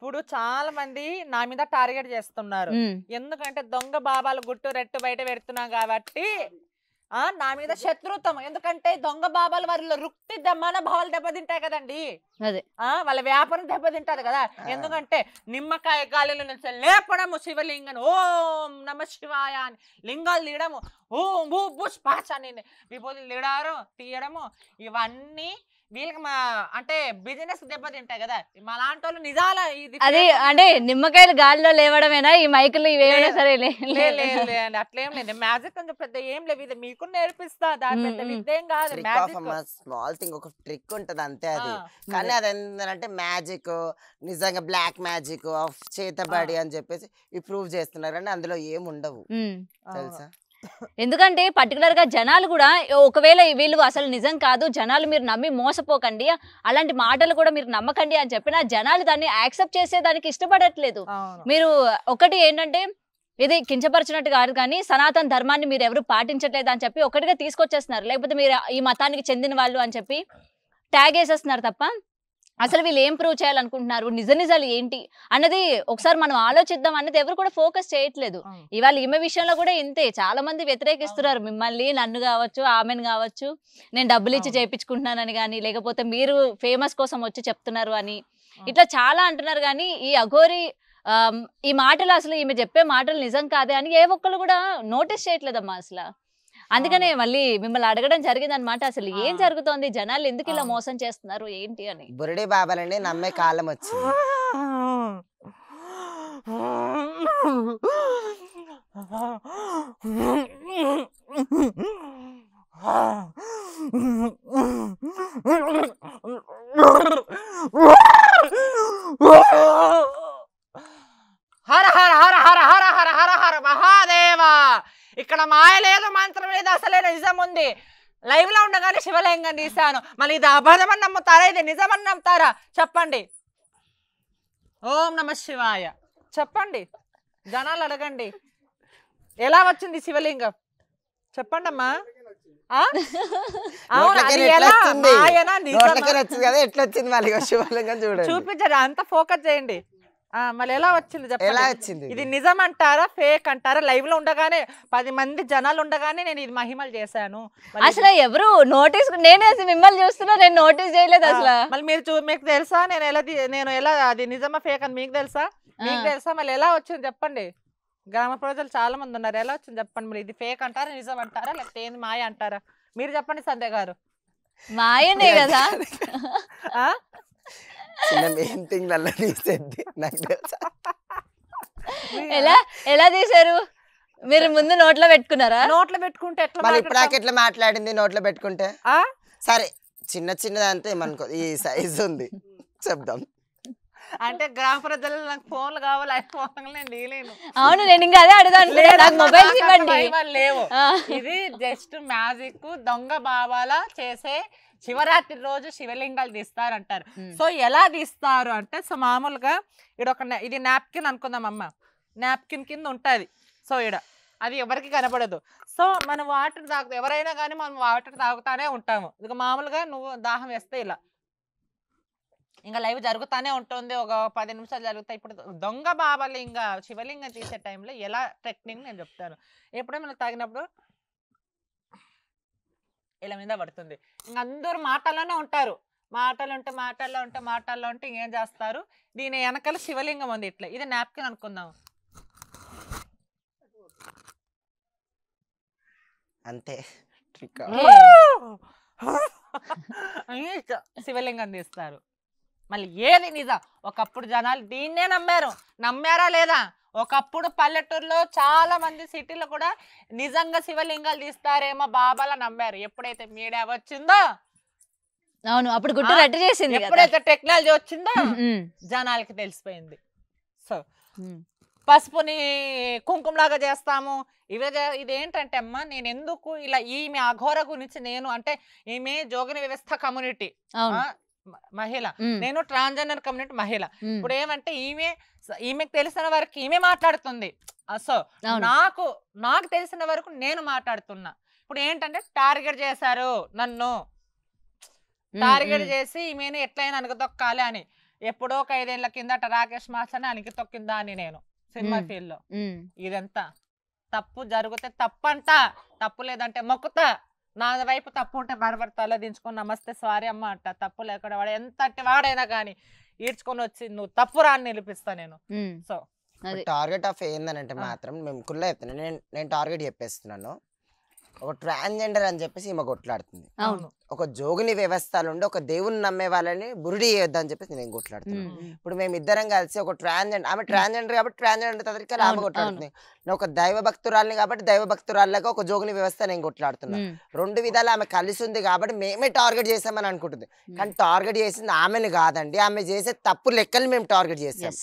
ఇప్పుడు చాలా మంది నా మీద టార్గెట్ చేస్తున్నారు ఎందుకంటే దొంగ బాబాలు గుట్టు రెట్టు బయట పెడుతున్నాం కాబట్టి ఆ నా మీద శత్రుత్వం ఎందుకంటే దొంగ బాబాలు వారిలో రుక్తి మన భావాలు దెబ్బతింటాయి కదండి ఆ వాళ్ళ వ్యాపారం దెబ్బతింటారు కదా ఎందుకంటే నిమ్మకాయ గాలిలో నుంచి లేపడము శివలింగం ఓం నమ శివాయ అని లింగాలు తీయడము ఓం భూ భూ స్పాచ అని విభూతులు తీయడము తీయడము ఇవన్నీ వీళ్ళకి మా అంటే బిజినెస్ దెబ్బతింటాయి కదా మా లాంటి వాళ్ళు నిజాల ఇది అది అంటే నిమ్మకాయలు గాలిలో లేవడమేనా ఈ మైకులు ఇవేమైనా సరే లేదు అట్లేం లేదు మ్యాజిక్ అంత పెద్ద ఏం లేవు ఇది మీకు నేర్పిస్తా దాని పెద్ద విద్యేం కాదు స్మాల్ థింగ్ ఒక ట్రిక్ ఉంటది అంతే అది కానీ అది ఏంటంటే మ్యాజిక్ నిజంగా బ్లాక్ మ్యాజిక్ ఆఫ్ చేతబడి అని చెప్పేసి ఇప్రూవ్ చేస్తున్నారు కానీ అందులో ఏం ఉండవు తెలుసా ఎందుకంటే పర్టికులర్గా జనాలు కూడా ఒకవేళ వీళ్ళు అసలు నిజం కాదు జనాలు మీరు నమ్మి మోసపోకండి అలాంటి మాటలు కూడా మీరు నమ్మకండి అని చెప్పినా జనాలు దాన్ని యాక్సెప్ట్ చేసేదానికి ఇష్టపడట్లేదు మీరు ఒకటి ఏంటంటే ఇది కించపరచినట్టు కాదు కానీ సనాతన ధర్మాన్ని మీరు ఎవరు పాటించట్లేదు అని చెప్పి ఒకటిగా తీసుకొచ్చేస్తున్నారు లేకపోతే మీరు ఈ మతానికి చెందిన వాళ్ళు అని చెప్పి ట్యాగ్ వేసేస్తున్నారు తప్ప అసలు వీళ్ళు ఏం ప్రూవ్ చేయాలనుకుంటున్నారు నిజ నిజాలు ఏంటి అన్నది ఒకసారి మనం ఆలోచిద్దాం అన్నది ఎవరు కూడా ఫోకస్ చేయట్లేదు ఇవాళ ఈమె విషయంలో కూడా ఇంతే చాలా మంది వ్యతిరేకిస్తున్నారు మిమ్మల్ని నన్ను కావచ్చు ఆమెను కావచ్చు నేను డబ్బులు ఇచ్చి చేయించుకుంటున్నానని కానీ లేకపోతే మీరు ఫేమస్ కోసం వచ్చి చెప్తున్నారు అని ఇట్లా చాలా అంటున్నారు కానీ ఈ అఘోరి ఈ మాటలు అసలు ఈమె చెప్పే మాటలు నిజం కాదే అని ఏ ఒక్కరు కూడా నోటీస్ చేయట్లేదమ్మా అసలు అందుకనే మళ్ళీ మిమ్మల్ని అడగడం జరిగింది అనమాట అసలు ఏం జరుగుతోంది జనాలు ఎందుకు ఇలా మోసం చేస్తున్నారు ఏంటి అని బురడి బాబాలని నమ్మే కాలం వచ్చి హర హర హర హర హర హర హర హర మహాదేవా ఇక్కడ మాయ లేదు మంత్రం లేదు అసలే నిజం ఉంది లైవ్ లో ఉండగానే శివలింగం తీశాను మళ్ళీ ఇది అని నమ్ముతారా ఇది నిజమని నమ్ముతారా చెప్పండి ఓం నమ శివాయ చెప్పండి జనాలు అడగండి ఎలా వచ్చింది శివలింగం చెప్పండి అమ్మా చూపించండి అంత ఫోకస్ చేయండి మళ్ళీ ఎలా వచ్చింది ఎలా వచ్చింది ఇది నిజం అంటారా ఫేక్ అంటారా లైవ్ లో ఉండగానే పది మంది జనాలు ఉండగానే నేను ఇది మహిమలు చేశాను అసలు ఎవరు నోటీస్ నేనే మిమ్మల్ని చూస్తున్నా నేను నోటీస్ చేయలేదు అసలు మళ్ళీ మీరు మీకు తెలుసా నేను ఎలా నేను ఎలా అది నిజమా ఫేక్ అని మీకు తెలుసా మీకు తెలుసా మళ్ళీ ఎలా వచ్చింది చెప్పండి గ్రామ ప్రజలు చాలా మంది ఉన్నారు ఎలా వచ్చింది చెప్పండి మరి ఇది ఫేక్ అంటారా నిజం అంటారా లేకపోతే ఏంది మాయ అంటారా మీరు చెప్పండి సందే గారు మాయనే కదా చిన్న అలా తీసేది నాకు తెలుసా ఎలా ఎలా తీశారు మీరు ముందు నోట్లో పెట్టుకున్నారా నోట్లో పెట్టుకుంటే ఎట్లా మరి ఇప్పుడు ఎట్లా మాట్లాడింది నోట్లో పెట్టుకుంటే సరే చిన్న చిన్నదంటే ఏమనుకో ఈ సైజ్ ఉంది చెప్దాం అంటే గ్రామ ప్రజలు నాకు ఫోన్లు కావాలి ఫోన్లు నేను తీయలేను అవును నేను ఇంకా అదే అడగాను నాకు మొబైల్ ఇవ్వండి లేవు ఇది జస్ట్ మ్యాజిక్ దొంగ బాబాలా చేసే శివరాత్రి రోజు శివలింగాలు తీస్తారు అంటారు సో ఎలా తీస్తారు అంటే సో మామూలుగా ఇక్కడ ఒక ఇది నాప్కిన్ అనుకుందాం అమ్మ నాప్కిన్ కింద ఉంటుంది సో ఇక్కడ అది ఎవరికి కనపడదు సో మనం వాటర్ తాగుతా ఎవరైనా కానీ మనం వాటర్ తాగుతానే ఉంటాము ఇక మామూలుగా నువ్వు దాహం వేస్తే ఇలా ఇంకా లైవ్ జరుగుతూనే ఉంటుంది ఒక పది నిమిషాలు జరుగుతాయి ఇప్పుడు దొంగ బాబాలింగ శివలింగం తీసే టైంలో ఎలా టెక్నిక్ నేను చెప్తాను ఎప్పుడో మనం తాగినప్పుడు ఇలా మీద పడుతుంది ఇంక అందరూ మాటల్లోనే ఉంటారు మాటలు ఉంటే మాటల్లో ఉంటే మాటల్లో ఉంటే ఇంకేం చేస్తారు దీని వెనకాల శివలింగం ఉంది ఇట్లా ఇది నాప్కిన్ అనుకుందాం అంతే శివలింగం తీస్తారు మళ్ళీ ఏది నిజం ఒకప్పుడు జనాలు దీన్నే నమ్మారు నమ్మారా లేదా ఒకప్పుడు పల్లెటూరులో చాలా మంది సిటీలో కూడా నిజంగా శివలింగాలు తీస్తారేమో బాబాల నమ్మారు ఎప్పుడైతే మీడియా వచ్చిందో అవును అప్పుడు గుట్ట రెడ్డి చేసింది ఎప్పుడైతే టెక్నాలజీ వచ్చిందో జనాలకి తెలిసిపోయింది సో పసుపుని కుంకుమలాగా చేస్తాము ఇవే ఇదేంటంటే అమ్మా నేను ఎందుకు ఇలా ఈమె అఘోర గురించి నేను అంటే ఈమె జోగిన వ్యవస్థ కమ్యూనిటీ మహిళ నేను ట్రాన్స్జెండర్ కమ్యూనిటీ మహిళ ఇప్పుడు ఏమంటే ఈమె ఈమెకు తెలిసిన వరకు ఈమె మాట్లాడుతుంది సో నాకు నాకు తెలిసిన వరకు నేను మాట్లాడుతున్నా ఇప్పుడు ఏంటంటే టార్గెట్ చేశారు నన్ను టార్గెట్ చేసి ఈమెను ఎట్లయినా తొక్కాలి అని ఎప్పుడో ఒక ఐదేళ్ల కిందట రాకేష్ మాస్టర్ అణికి తొక్కిందా అని నేను సినిమా ఫీల్డ్ లో ఇదంతా తప్పు జరిగితే తప్పంట తప్పు లేదంటే మొక్కుతా నా వైపు తప్పు ఉంటే మరొకటి తల దించుకొని నమస్తే సారీ అమ్మ అంట తప్పు లేకుండా వాడు ఎంతటి వాడైనా కానీ ఈడ్చుకొని వచ్చి నువ్వు తప్పు రాని నిలిపిస్తా నేను సో టార్గెట్ ఆఫ్ అంటే మాత్రం మేము కుల్లా నేను నేను టార్గెట్ చెప్పేస్తున్నాను ఒక ట్రాన్స్జెండర్ అని చెప్పేసి ఈమె కొట్లాడుతుంది ఒక జోగిని వ్యవస్థలు ఉండి ఒక దేవుని నమ్మే వాళ్ళని బురుడి చేయొద్దని చెప్పేసి నేను కొట్లాడుతున్నాను ఇప్పుడు మేము ఇద్దరం కలిసి ఒక ట్రాన్స్జెండర్ ఆమె ట్రాన్స్జెండర్ కాబట్టి ట్రాన్స్జెండర్ తదరికి ఆమె కొట్లాడుతుంది నేను ఒక దైవ భక్తురాలని కాబట్టి దైవ భక్తురాళ్ళగా ఒక జోగుని వ్యవస్థ నేను కొట్లాడుతున్నాను రెండు విధాలు ఆమె కలిసి ఉంది కాబట్టి మేమే టార్గెట్ చేసామని అనుకుంటుంది కానీ టార్గెట్ చేసింది ఆమెను కాదండి ఆమె చేసే తప్పు లెక్కలు మేము టార్గెట్ చేస్తాం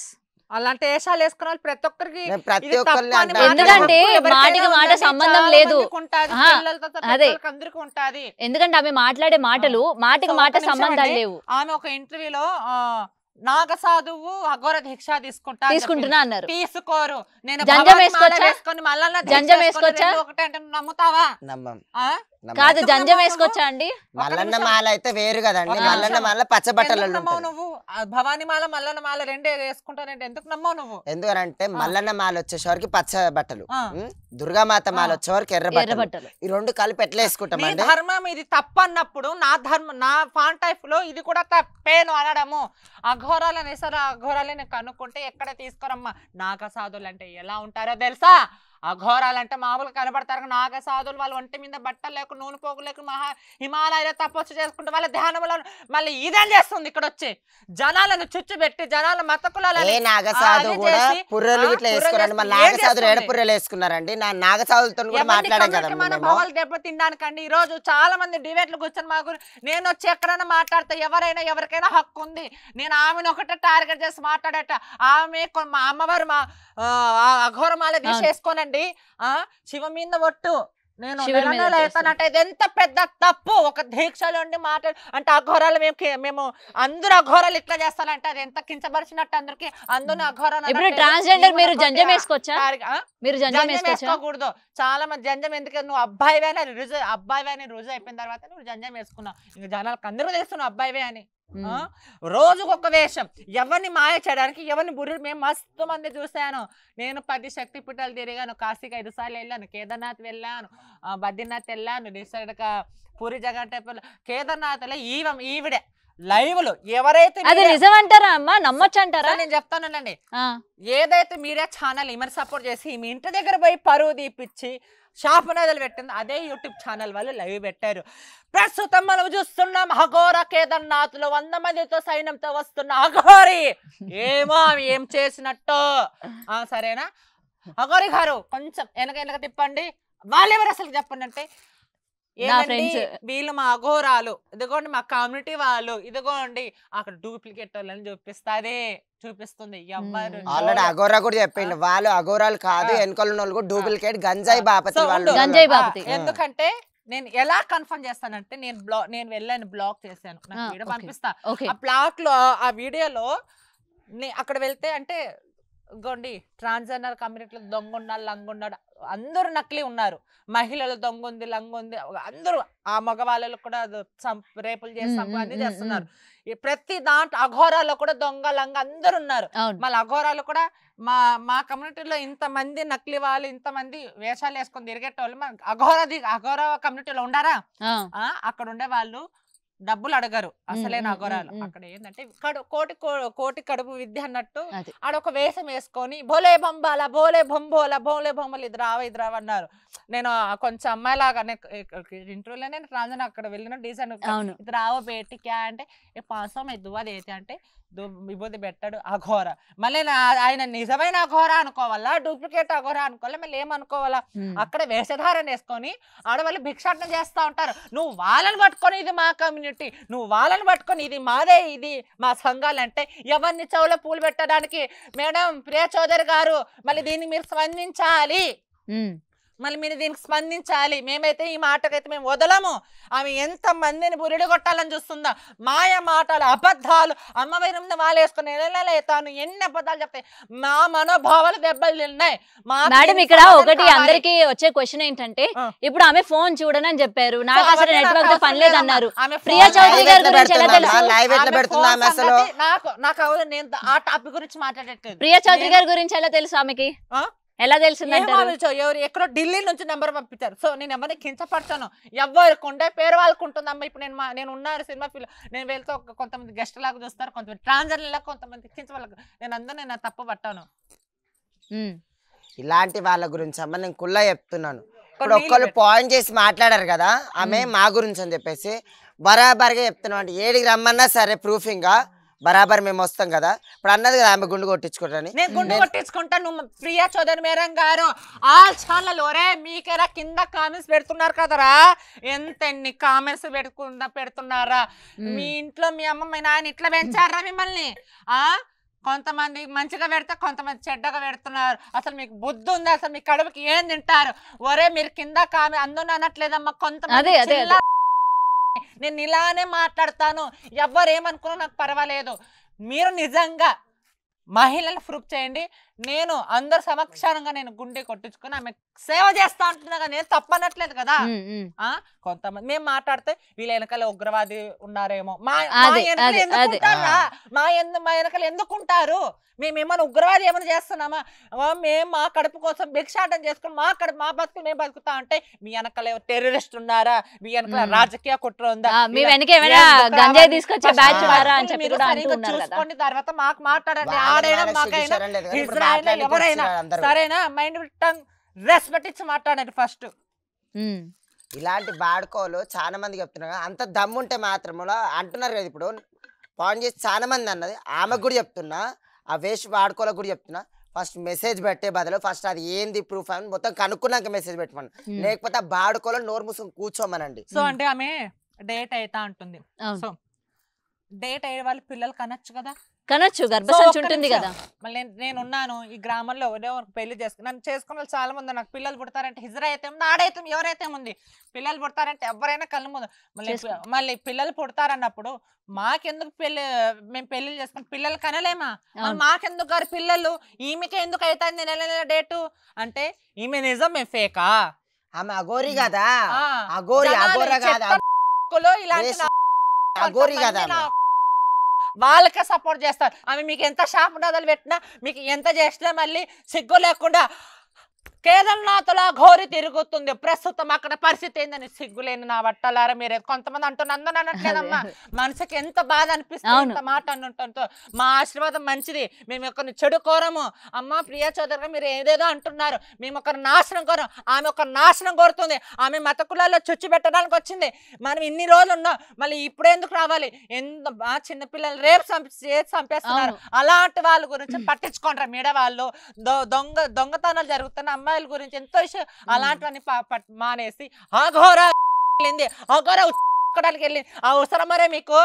అలాంటి వేషాలు వేసుకున్న వాళ్ళు ప్రతి ఒక్కరికి ప్రతి ఒక్కరిని ఎందుకంటే మాటకి మాట సంబంధం లేదు అదే అందరికి ఉంటది ఎందుకంటే ఆమె మాట్లాడే మాటలు మాటకి మాట సంబంధాలు లేవు ఆమె ఒక ఇంటర్వ్యూలో నాగసాధువు అఘోర దీక్ష తీసుకుంటా తీసుకుంటున్నా అన్నారు తీసుకోరు నేను జంజం వేసుకొని మళ్ళా జంజం వేసుకొచ్చా ఒకటే నమ్ముతావా నమ్మం కాదు జంజం వేసుకొచ్చా అండి మల్లన్న మాల అయితే వేరు కదండి మల్లన్న మాల పచ్చబట్టలు నమ్మవు నువ్వు భవాని మాల మల్లన్న మాల రెండే వేసుకుంటానంటే ఎందుకు నమ్మవు నువ్వు ఎందుకంటే మల్లన్న మాల వచ్చేసరికి పచ్చ బట్టలు దుర్గామాత మాల వచ్చేవారికి ఎర్రబట్టలు ఈ రెండు కలిపి ఎట్లా వేసుకుంటాం ధర్మం ఇది తప్పు అన్నప్పుడు నా ధర్మం నా ఫాన్ టైప్ లో ఇది కూడా తప్పేను అనడము అనేసారి అఘోరాలే అఘోరాలని కనుక్కుంటే ఎక్కడ తీసుకోరమ్మా నాగసాధులు అంటే ఎలా ఉంటారో తెలుసా అఘోరాలంటే మామూలు కనబడతారు నాగ వాళ్ళ వాళ్ళు ఒంటి మీద బట్టలు లేక నూనె పోగు లేక మహా హిమాలయాలు తపస్సు చేసుకుంటే వాళ్ళ ధ్యానములను మళ్ళీ ఇదేం చేస్తుంది ఇక్కడ వచ్చి జనాలను చుచ్చు పెట్టి జనాల మత కులాలని నాగసాధు కూడా మన ఈ రోజు చాలా మంది డిబేట్లు కూర్చొని మాకు నేను వచ్చి ఎక్కడైనా మాట్లాడితే ఎవరైనా ఎవరికైనా హక్కు ఉంది నేను ఆమెను ఒకటే టార్గెట్ చేసి మాట్లాడట ఆమె మా అమ్మవారు మా అఘోరమాల తీసేసుకోనని కాదండి ఆ శివ మీద ఒట్టు నేను అవుతానంటే ఇది ఎంత పెద్ద తప్పు ఒక దీక్షలో ఉండి మాట్లాడు అంటే అఘోరాలు మేము మేము అందరూ అఘోరాలు ఇట్లా చేస్తానంటే అది ఎంత కించపరిచినట్టు అందరికి అందరూ అఘోరాలు ఇప్పుడు ట్రాన్స్జెండర్ మీరు జంజం వేసుకోవచ్చా మీరు జంజం వేసుకోకూడదు చాలా మంది జంజం ఎందుకంటే నువ్వు అని రుజు అబ్బాయివే అని రుజు అయిపోయిన తర్వాత నువ్వు జంజం వేసుకున్నావు ఇంకా జనాలకు అందరూ తెలుసు అబ్బాయివే అని ఒక వేషం ఎవరిని మాయ చేయడానికి ఎవరిని బుర్రుడు మేము మస్తు మంది చూశాను నేను పది శక్తి పుట్టాలు తిరిగాను కాశీకి ఐదు సార్లు వెళ్ళాను కేదార్నాథ్ వెళ్ళాను బద్రీనాథ్ వెళ్ళాను నిసరిగా పూరి జగన్ టెంపుల్ కేదార్నాథ్లో ఈవెం ఈవిడే లైవ్ లో ఎవరైతే అది నిజం అంటారా అమ్మా నమ్మొచ్చు అంటారా నేను చెప్తానండి ఏదైతే మీరే ఛానల్ ఇమర్ సపోర్ట్ చేసి మీ ఇంటి దగ్గర పోయి పరువు తీపిచ్చి షాప్ నదులు పెట్టింది అదే యూట్యూబ్ ఛానల్ వాళ్ళు లైవ్ పెట్టారు ప్రస్తుతం మనం చూస్తున్నాం అఘోర కేదార్నాథ్లో వంద మందితో సైన్యంతో వస్తున్న అఘోరి ఏమో ఏం చేసినట్టు సరేనా అఘోరి గారు కొంచెం వెనక వెనక తిప్పండి వాళ్ళు ఎవరు అసలు చెప్పండి అంటే వీళ్ళు మా అఘోరాలు ఇదిగోండి మా కమ్యూనిటీ వాళ్ళు ఇదిగోండి అక్కడ డూప్లికేట్ వాళ్ళని చూపిస్తాదే చూపిస్తుంది ఎవరు ఆల్రెడీ అఘోరా కూడా చెప్పిండు వాళ్ళు అఘోరాలు కాదు వెనకాల వాళ్ళు కూడా డూప్లికేట్ గంజాయి బాపతి వాళ్ళు గంజాయి బాపతి ఎందుకంటే నేను ఎలా కన్ఫర్మ్ చేస్తానంటే నేను బ్లాక్ నేను వెళ్ళాను బ్లాక్ చేశాను నాకు వీడియో పంపిస్తా ఆ బ్లాక్ లో ఆ వీడియోలో అక్కడ వెళ్తే అంటే ఇంకోండి ట్రాన్స్జెండర్ కమ్యూనిటీలో దొంగ ఉన్నాడు లంగ ఉన్నాడు అందరూ నకిలీ ఉన్నారు మహిళలు దొంగ ఉంది లంగ ఉంది అందరూ ఆ మగవాళ్ళలో కూడా రేపులు చేస్తాము అన్ని చేస్తున్నారు ప్రతి దాంట్లో అఘోరాలో కూడా దొంగ లంగ అందరు ఉన్నారు మళ్ళీ అఘోరాలు కూడా మా మా కమ్యూనిటీలో ఇంతమంది నకిలీ వాళ్ళు ఇంతమంది వేషాలు వేసుకొని తిరిగేటోళ్ళు మన అఘోరా అఘోర కమ్యూనిటీలో ఉండారా అక్కడ ఉండే వాళ్ళు డబ్బులు అడగరు అసలే నగరాలు అక్కడ ఏంటంటే కోటి కోటి కడుపు విద్య అన్నట్టు ఆడొక వేషం వేసుకొని భోలే బొంబాల భోలే బొంబోల భోలే బొమ్మలు ఇది రావ ఇది రావ అన్నారు నేను కొంచెం అమ్మాయిలాగా ఇంటర్వ్యూలో నేను రాజన అక్కడ వెళ్ళిన డిజైన్ ఇది రావ బేటికా అంటే పాసం ఎద్దువా అంటే విభూతి పెట్టాడు అఘోర మళ్ళీ ఆయన నిజమైన అఘోర అనుకోవాలా డూప్లికేట్ అఘోర అనుకోవాలా మళ్ళీ ఏమనుకోవాలా అక్కడ వేషధారణ వేసుకొని ఆడవాళ్ళు భిక్షాటం చేస్తూ ఉంటారు నువ్వు వాళ్ళని పట్టుకొని ఇది మా కమ్యూనిటీ నువ్వు వాళ్ళని పట్టుకొని ఇది మాదే ఇది మా సంఘాలు అంటే ఎవరిని చెవులో పూలు పెట్టడానికి మేడం ప్రియ చౌదరి గారు మళ్ళీ దీన్ని మీరు స్పందించాలి మళ్ళీ మీరు దీనికి స్పందించాలి మేమైతే ఈ మాటకైతే మేము వదలము ఆమె ఎంత మందిని బురిడి కొట్టాలని చూస్తుందా మాయ మాటలు అబద్ధాలు అమ్మ వాళ్ళు మాలేసుకుని తాను ఎన్ని అబద్ధాలు చెప్తాయి మా మనోభావాలు దెబ్బలు తిన్నాయి మేడం ఇక్కడ ఒకటి అందరికి వచ్చే క్వశ్చన్ ఏంటంటే ఇప్పుడు ఆమె ఫోన్ చూడని అని చెప్పారు నాకు అసలు నెట్వర్క్ పని అన్నారు గారి నాకు నేను ఆ టాపిక్ గురించి మాట్లాడే ప్రియా చౌదరి గారి గురించి ఎలా తెలుసు ఆమెకి ఎలా తెలిసిందంటారు ఎవరు ఎక్కడో ఢిల్లీ నుంచి నెంబర్ పంపించారు సో నేను ఎవరిని కించపడతాను ఎవరు ఉండే పేరు వాళ్ళకు ఉంటుంది అమ్మ ఇప్పుడు నేను నేను ఉన్నారు సినిమా ఫీల్ నేను వెళ్తే కొంతమంది గెస్ట్ లాగా చూస్తారు కొంతమంది ట్రాన్స్జర్ లాగా కొంతమంది కించ నేను అందరూ నేను తప్పు పట్టాను ఇలాంటి వాళ్ళ గురించి అమ్మ నేను కుల్లా చెప్తున్నాను ఇప్పుడు ఒక్కళ్ళు పాయింట్ చేసి మాట్లాడారు కదా ఆమె మా గురించి అని చెప్పేసి బరాబర్గా చెప్తున్నాం అంటే ఏడికి రమ్మన్నా సరే ప్రూఫింగ్గా బరాబర్ మేము వస్తాం కదా ఇప్పుడు అన్నది కదా ఆమె గుండు కొట్టించుకుంటాను నేను గుండు కొట్టించుకుంటా నువ్వు ప్రియా చౌదరి మేరం గారు ఆ ఛానల్ ఒరే మీకేరా కింద కామెంట్స్ పెడుతున్నారు కదరా ఎంత ఎన్ని కామెంట్స్ పెట్టుకుందా పెడుతున్నారా మీ ఇంట్లో మీ అమ్మ మీ నాయన ఇట్లా పెంచారా మిమ్మల్ని ఆ కొంతమంది మంచిగా పెడితే కొంతమంది చెడ్డగా పెడుతున్నారు అసలు మీకు బుద్ధి ఉంది అసలు మీ కడుపుకి ఏం తింటారు ఒరే మీరు కింద కామె అందునట్లేదమ్మా అనట్లేదమ్మా కొంతమంది నేను ఇలానే మాట్లాడతాను ఏమనుకున్నా నాకు పర్వాలేదు మీరు నిజంగా మహిళలు ప్రూఫ్ చేయండి నేను అందరు సమక్షానంగా నేను గుండె కొట్టించుకుని ఆమె సేవ చేస్తా అంటున్నా నేను తప్పనట్లేదు కదా ఆ కొంతమంది మేము మాట్లాడితే వీళ్ళ వెనకాల ఉగ్రవాది ఉన్నారేమో మా ఎందుకు మా వెనకాల ఎందుకుంటారు ఏమైనా ఉగ్రవాది ఏమైనా చేస్తున్నామా మేము మా కడుపు కోసం భిక్షాటం చేసుకుని మా కడుపు మా బతుకులు మేము బతుకుతా అంటే మీ వెనకాల టెర్రరిస్ట్ ఉన్నారా మీ వెనకాల రాజకీయ కుట్ర ఉందా మీ వెనక చూసుకోండి తర్వాత మాకు మాట్లాడండి ఆడైనా మాకైనా సరేనా మైండ్ టంగ్ రెస్పెక్ట్ ఇచ్చి మాట్లాడండి ఫస్ట్ ఇలాంటి బాడుకోలు చాలా మంది చెప్తున్నారు అంత దమ్ముంటే మాత్రములో అంటున్నారు కదా ఇప్పుడు ఫోన్ చేసి చాలా మంది అన్నది ఆమె కూడా చెప్తున్నా ఆ వేస్ట్ వాడుకోలో కూడా చెప్తున్నా ఫస్ట్ మెసేజ్ పెట్టే బదులు ఫస్ట్ అది ఏంది ప్రూఫ్ అని మొత్తం కనుక్కున్నాక మెసేజ్ పెట్టమని లేకపోతే ఆ బాడుకోలో నోరు ముసుకు కూర్చోమనండి సో అంటే ఆమె డేట్ అయితే ఉంటుంది సో డేట్ అయ్యే వాళ్ళు పిల్లలు కనొచ్చు కదా కనొచ్చు గర్భసంచి ఉంటుంది కదా మళ్ళీ నేను ఉన్నాను ఈ గ్రామంలో పెళ్లి చేసుకు నన్ను చేసుకున్న వాళ్ళు చాలా మంది నాకు పిల్లలు పుడతారంటే హిజరా అయితే ఉంది ఆడైతే ఎవరైతే ఉంది పిల్లలు పుడతారంటే ఎవరైనా కళ్ళు ముందు మళ్ళీ మళ్ళీ పిల్లలు పుడతారన్నప్పుడు మాకెందుకు పెళ్లి మేము పెళ్లి చేసుకుని పిల్లలు కనలేమా మాకెందుకు గారు పిల్లలు ఈమెకే ఎందుకు అవుతుంది నెల నెల డేటు అంటే ఈమె నిజం మేము ఫేకా ఆమె అగోరి కదా అగోరి అగోర కదా ఇలాంటి వాళ్ళకే సపోర్ట్ చేస్తారు ఆమె మీకు ఎంత షాప్ నదలు పెట్టినా మీకు ఎంత చేసినా మళ్ళీ సిగ్గు లేకుండా కేదర్నాథ్లా ఘోరి తిరుగుతుంది ప్రస్తుతం అక్కడ పరిస్థితి ఏందని సిగ్గులేని నా వట్టలారా మీరు కొంతమంది అంటున్నారు అనట్లేదమ్మా మనసుకి ఎంత బాధ అనిపిస్తుంది ఎంత మాట అన్నట్టు మా ఆశీర్వాదం మంచిది మేము ఒకరిని చెడు కోరము అమ్మ ప్రియా చౌదరిగా మీరు ఏదేదో అంటున్నారు మేము ఒకరి నాశనం కోరం ఆమె ఒక నాశనం కోరుతుంది ఆమె మత కులాల్లో చొచ్చు పెట్టడానికి వచ్చింది మనం ఇన్ని రోజులు ఉన్నాం మళ్ళీ ఎందుకు రావాలి ఎంత చిన్నపిల్లలు రేపు చంపేస్తున్నారు అలాంటి వాళ్ళ గురించి పట్టించుకోండి మీడ వాళ్ళు దొంగ దొంగతనాలు జరుగుతున్న అమ్మాయి ఉచ్చాటాల గురించి ఎంతో అలాంటివన్నీ మానేసి అఘోర అఘోర వెళ్ళింది అవసరమరే మీకు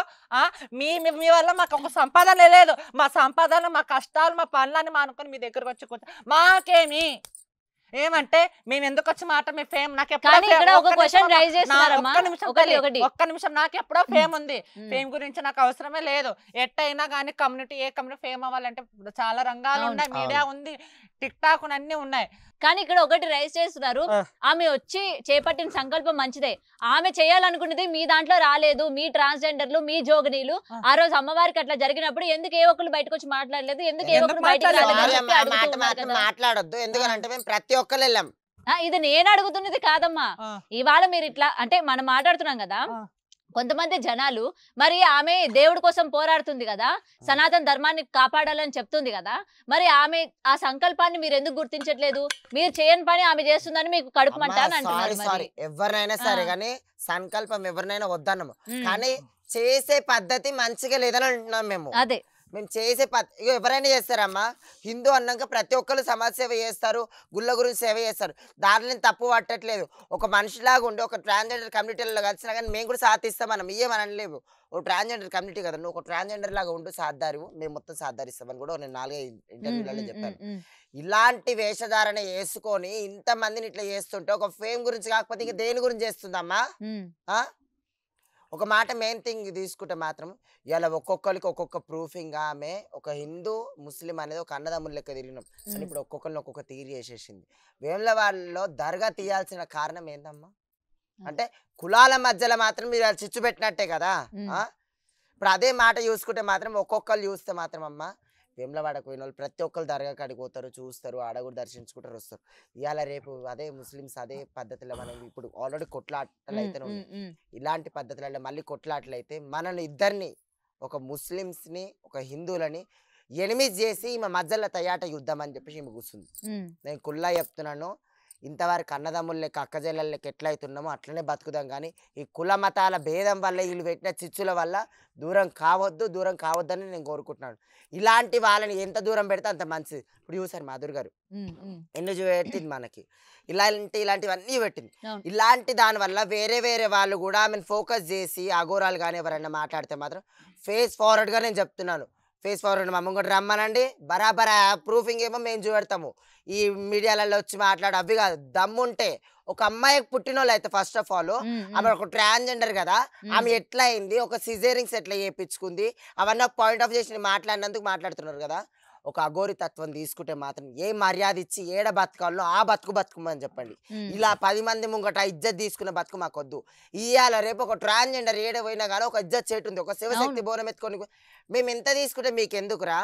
మీ మీ వల్ల మాకు ఒక సంపాదన లేదు మా సంపాదన మా కష్టాలు మా పనులన్నీ మా అనుకుని మీ దగ్గరకు వచ్చి కూర్చో మాకేమి ఏమంటే మేము ఎందుకు వచ్చి మాట మీ ఫేమ్ నాకు ఎప్పుడో ఒక్క నిమిషం నాకు ఎప్పుడో ఫేమ్ ఉంది ఫేమ్ గురించి నాకు అవసరమే లేదు ఎట్టయినా కానీ కమ్యూనిటీ ఏ కమ్యూనిటీ ఫేమ్ అవ్వాలంటే చాలా రంగాలు ఉన్నాయి మీడియా ఉంది టిక్ టాక్ అన్ని ఉన్నాయి కానీ ఇక్కడ ఒకటి రైజ్ చేస్తున్నారు ఆమె వచ్చి చేపట్టిన సంకల్పం మంచిదే ఆమె చేయాలనుకున్నది మీ దాంట్లో రాలేదు మీ ట్రాన్స్జెండర్లు మీ జోగనీలు ఆ రోజు అమ్మవారికి అట్లా జరిగినప్పుడు ఎందుకు ఏ ఒక్కరు బయటకు వచ్చి మాట్లాడలేదు ఎందుకు ఏ ఒక్కరు మాట్లాడద్దు ఎందుకంటే ప్రతి ఒక్కరు ఇది నేను అడుగుతున్నది కాదమ్మా ఇవాళ మీరు ఇట్లా అంటే మనం మాట్లాడుతున్నాం కదా కొంతమంది జనాలు మరి ఆమె దేవుడి కోసం పోరాడుతుంది కదా సనాతన ధర్మాన్ని కాపాడాలని చెప్తుంది కదా మరి ఆమె ఆ సంకల్పాన్ని మీరు ఎందుకు గుర్తించట్లేదు మీరు చేయని పని ఆమె చేస్తుందని మీకు కడుపుమంటారు ఎవరినైనా సరే కానీ సంకల్పం ఎవరినైనా వద్దన్నాము కానీ చేసే పద్ధతి మంచిగా లేదని అంటున్నాం మేము అదే మేము చేసే ఇక ఎవరైనా చేస్తారమ్మా హిందూ అన్నాక ప్రతి ఒక్కరు సమాజ్ సేవ చేస్తారు గుళ్ళ గురించి సేవ చేస్తారు దానిని తప్పు పట్టట్లేదు ఒక మనిషిలాగా ఉండి ఒక ట్రాన్స్జెండర్ కమ్యూనిటీలో కలిసినా కానీ మేము కూడా మనం ఇయ్యమనలేము ఓ ట్రాన్స్జెండర్ కమ్యూనిటీ కదా నువ్వు ఒక ట్రాన్స్జెండర్ లాగా ఉండు సాధారు మేము మొత్తం సాధారిస్తామని కూడా నేను నాలుగే ఇంటర్వ్యూలలో చెప్పాను ఇలాంటి వేషధారణ వేసుకొని ఇంతమందిని ఇట్లా చేస్తుంటే ఒక ఫేమ్ గురించి కాకపోతే ఇంకా దేని గురించి చేస్తుందమ్మా ఒక మాట మెయిన్ థింగ్ తీసుకుంటే మాత్రం ఇలా ఒక్కొక్కరికి ఒక్కొక్క ప్రూఫింగ్ ఆమె ఒక హిందూ ముస్లిం అనేది ఒక అన్నదమ్ముల లెక్క తిరిగినాం అసలు ఇప్పుడు ఒక్కొక్కరిని ఒక్కొక్క తీరి చేసేసింది వాళ్ళలో దర్గా తీయాల్సిన కారణం ఏందమ్మా అంటే కులాల మధ్యలో మాత్రం మీరు చిచ్చు పెట్టినట్టే కదా ఇప్పుడు అదే మాట చూసుకుంటే మాత్రం ఒక్కొక్కరు చూస్తే మాత్రం అమ్మ వేమలవాడకు పోయిన వాళ్ళు ప్రతి ఒక్కరు దర్గా కాడికి పోతారు చూస్తారు ఆడ కూడా దర్శించుకుంటారు వస్తారు ఇవాళ రేపు అదే ముస్లిమ్స్ అదే పద్ధతిలో మనం ఇప్పుడు ఆల్రెడీ కొట్లాటలు అయితే ఇలాంటి పద్ధతులలో మళ్ళీ కొట్లాటలు అయితే మనల్ని ఇద్దరిని ఒక ముస్లిమ్స్ని ఒక హిందువులని ఎనిమిది చేసి ఈమె మధ్యలో తయాట యుద్ధం అని చెప్పేసి ఈమె కూర్చుంది నేను కుల్లా చెప్తున్నాను ఇంతవరకు అన్నదమ్ములు లెక్క అక్కజెల్లెల ఎట్లయితున్నామో అట్లనే బతుకుదాం కానీ ఈ కుల మతాల భేదం వల్ల వీళ్ళు పెట్టిన చిచ్చుల వల్ల దూరం కావద్దు దూరం కావద్దని నేను కోరుకుంటున్నాను ఇలాంటి వాళ్ళని ఎంత దూరం పెడితే అంత మంచిది ఇప్పుడు చూసారు మాధురి గారు ఎన్ని పెట్టింది మనకి ఇలాంటి ఇలాంటివన్నీ పెట్టింది ఇలాంటి దానివల్ల వేరే వేరే వాళ్ళు కూడా ఆమెను ఫోకస్ చేసి అఘోరాలు కానీ ఎవరైనా మాట్లాడితే మాత్రం ఫేస్ ఫార్వర్డ్గా నేను చెప్తున్నాను ఫేస్ ఫార్వర్డ్ మమ్మ ఇంకోటి రమ్మనండి బరాబర ప్రూఫింగ్ ఏమో మేము చూపెడతాము ఈ మీడియాలలో వచ్చి మాట్లాడ అవి కాదు దమ్ముంటే ఒక అమ్మాయికి పుట్టిన అయితే ఫస్ట్ ఆఫ్ ఆల్ ఆమె ఒక ట్రాన్స్జెండర్ కదా ఆమె ఎట్లా అయింది ఒక సిజేరింగ్స్ ఎట్లా చేయించుకుంది అవన్నీ పాయింట్ ఆఫ్ చేసి మాట్లాడినందుకు మాట్లాడుతున్నారు కదా ఒక అఘోరి తత్వం తీసుకుంటే మాత్రం ఏ మర్యాద ఇచ్చి ఏడ బతకాలో ఆ బతుకు బతుకుమని చెప్పండి ఇలా పది మంది ముంగట ఇజ్జత్ తీసుకున్న బతుకు మాకు వద్దు ఇవాళ రేపు ఒక ట్రాన్స్జెండర్ ఏడ పోయినా కానీ ఒక ఇజ్జత్ చేటు ఒక శివశక్తి బోనం ఎత్తుకొని మేము ఎంత తీసుకుంటే మీకు ఎందుకురా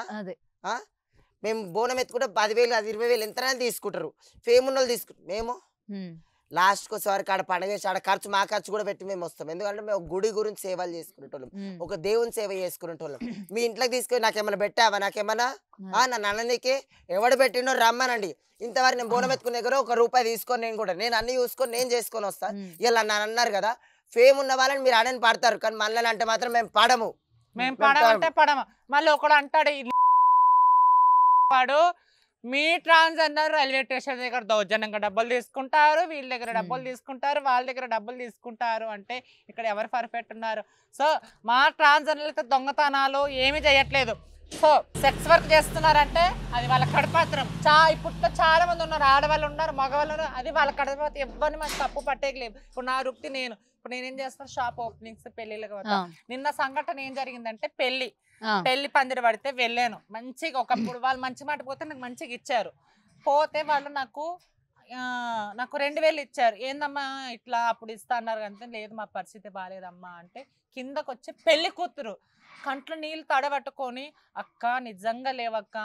మేము బోనం ఎత్తుకుంటే పదివేలు అది ఇరవై వేలు ఎంత తీసుకుంటారు ఫేమ్ ఉన్న వాళ్ళు తీసుకుంటారు మేము లాస్ట్కి వచ్చేవారికి ఆడ పండగ చేసి ఆడ ఖర్చు మా ఖర్చు కూడా పెట్టి మేము వస్తాం ఎందుకంటే మేము గుడి గురించి సేవలు చేసుకునేటోళ్ళం ఒక దేవుని సేవ చేసుకునేటోళ్ళం మీ ఇంట్లోకి తీసుకొని నాకేమైనా పెట్టావా నాకేమన్నా నా నన్ననికి ఎవడు పెట్టినో రమ్మనండి ఇంతవరకు నేను బోనం దగ్గర ఒక రూపాయి తీసుకొని నేను కూడా నేను అన్ని చూసుకొని నేను చేసుకొని వస్తాను ఇలా నన్ను అన్నారు కదా ఫేమ్ ఉన్న వాళ్ళని మీరు ఆడని పాడతారు కానీ మళ్ళీ అంటే మాత్రం మేము పాడము మేము పాడమంటే పడము మళ్ళీ ఒకడు అంటాడు మీ ట్రాన్స్జెండర్ రైల్వే స్టేషన్ దగ్గర దౌర్జన్యంగా డబ్బులు తీసుకుంటారు వీళ్ళ దగ్గర డబ్బులు తీసుకుంటారు వాళ్ళ దగ్గర డబ్బులు తీసుకుంటారు అంటే ఇక్కడ ఎవరు పర్ఫెక్ట్ ఉన్నారు సో మా ట్రాన్స్ దొంగతనాలు ఏమీ చేయట్లేదు సో సెక్స్ వర్క్ చేస్తున్నారంటే అది వాళ్ళ కడపాత్రం చా ఇప్పుడు చాలా మంది ఉన్నారు ఆడవాళ్ళు ఉన్నారు మగవాళ్ళు ఉన్నారు అది వాళ్ళ కడపాత్రం ఇవ్వని మనకు తప్పు పట్టేయలేదు ఇప్పుడు నా వృత్తి నేను ఇప్పుడు నేనేం చేస్తాను షాప్ ఓపెనింగ్స్ పెళ్లిలకు నిన్న సంఘటన ఏం జరిగిందంటే పెళ్లి పెళ్లి పందిరి పడితే వెళ్ళాను మంచిగా ఒకప్పుడు వాళ్ళు మంచి మాట పోతే నాకు మంచిగా ఇచ్చారు పోతే వాళ్ళు నాకు నాకు రెండు వేలు ఇచ్చారు ఏందమ్మా ఇట్లా అప్పుడు ఇస్తా అన్నారు కంటే లేదు మా పరిస్థితి బాగాలేదమ్మా అంటే కిందకు వచ్చి పెళ్లి కూతురు కంట్లో నీళ్ళు తడబట్టుకొని అక్క నిజంగా లేవక్క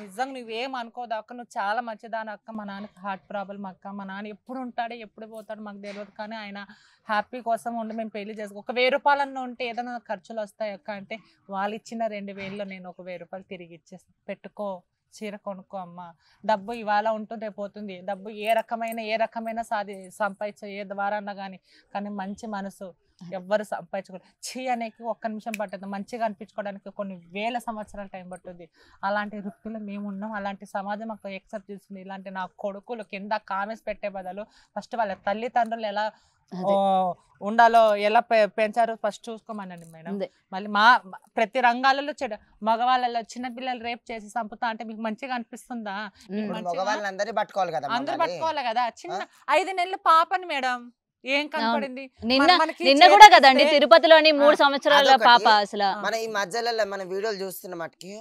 నిజంగా నువ్వేం అనుకోదక్క నువ్వు చాలా మంచిదాని అక్క మా నాన్నకి హార్ట్ ప్రాబ్లం అక్క మా నాన్న ఎప్పుడు ఉంటాడు ఎప్పుడు పోతాడు మాకు తెలియదు కానీ ఆయన హ్యాపీ కోసం ఉండి మేము పెళ్లి చేసుకో ఒక వెయ్యి రూపాయలన్నా ఉంటే ఏదైనా ఖర్చులు వస్తాయి అక్క అంటే వాళ్ళు ఇచ్చిన రెండు వేల్లో నేను ఒక వెయ్యి రూపాయలు తిరిగి ఇచ్చే పెట్టుకో చీర కొనుక్కో అమ్మ డబ్బు ఇవాళ ఉంటుంటే పోతుంది డబ్బు ఏ రకమైన ఏ రకమైన సాధి సంపాదించే ఏ ద్వారా అన్నా కానీ కానీ మంచి మనసు ఎవ్వరు సంపాదించుకోరు చీ అనేకి ఒక్క నిమిషం పట్టదు మంచిగా అనిపించుకోవడానికి కొన్ని వేల సంవత్సరాల టైం పట్టుద్ది అలాంటి వృత్తిలో మేము ఉన్నాం అలాంటి సమాజం అక్కడ ఎక్సెప్ట్ చేస్తుంది ఇలాంటి నా కొడుకులు కింద కామెంట్స్ పెట్టే బదులు ఫస్ట్ వాళ్ళ తల్లిదండ్రులు ఎలా ఉండాలో ఎలా పె పెంచారో ఫస్ట్ చూసుకోమనండి మేడం మళ్ళీ మా ప్రతి రంగాలలో చెడు మగవాళ్ళలో చిన్న పిల్లలు రేపు చేసి చంపుతా అంటే మీకు మంచిగా అనిపిస్తుందా అందరూ పట్టుకోవాలి కదా చిన్న ఐదు నెలలు పాపని మేడం ఏం కనపడింది నిన్న నిన్న కూడా కదండి తిరుపతిలోని మూడు సంవత్సరాల పాప అసలు మన ఈ మధ్యలో మన వీడియోలు చూస్తున్న మటుకి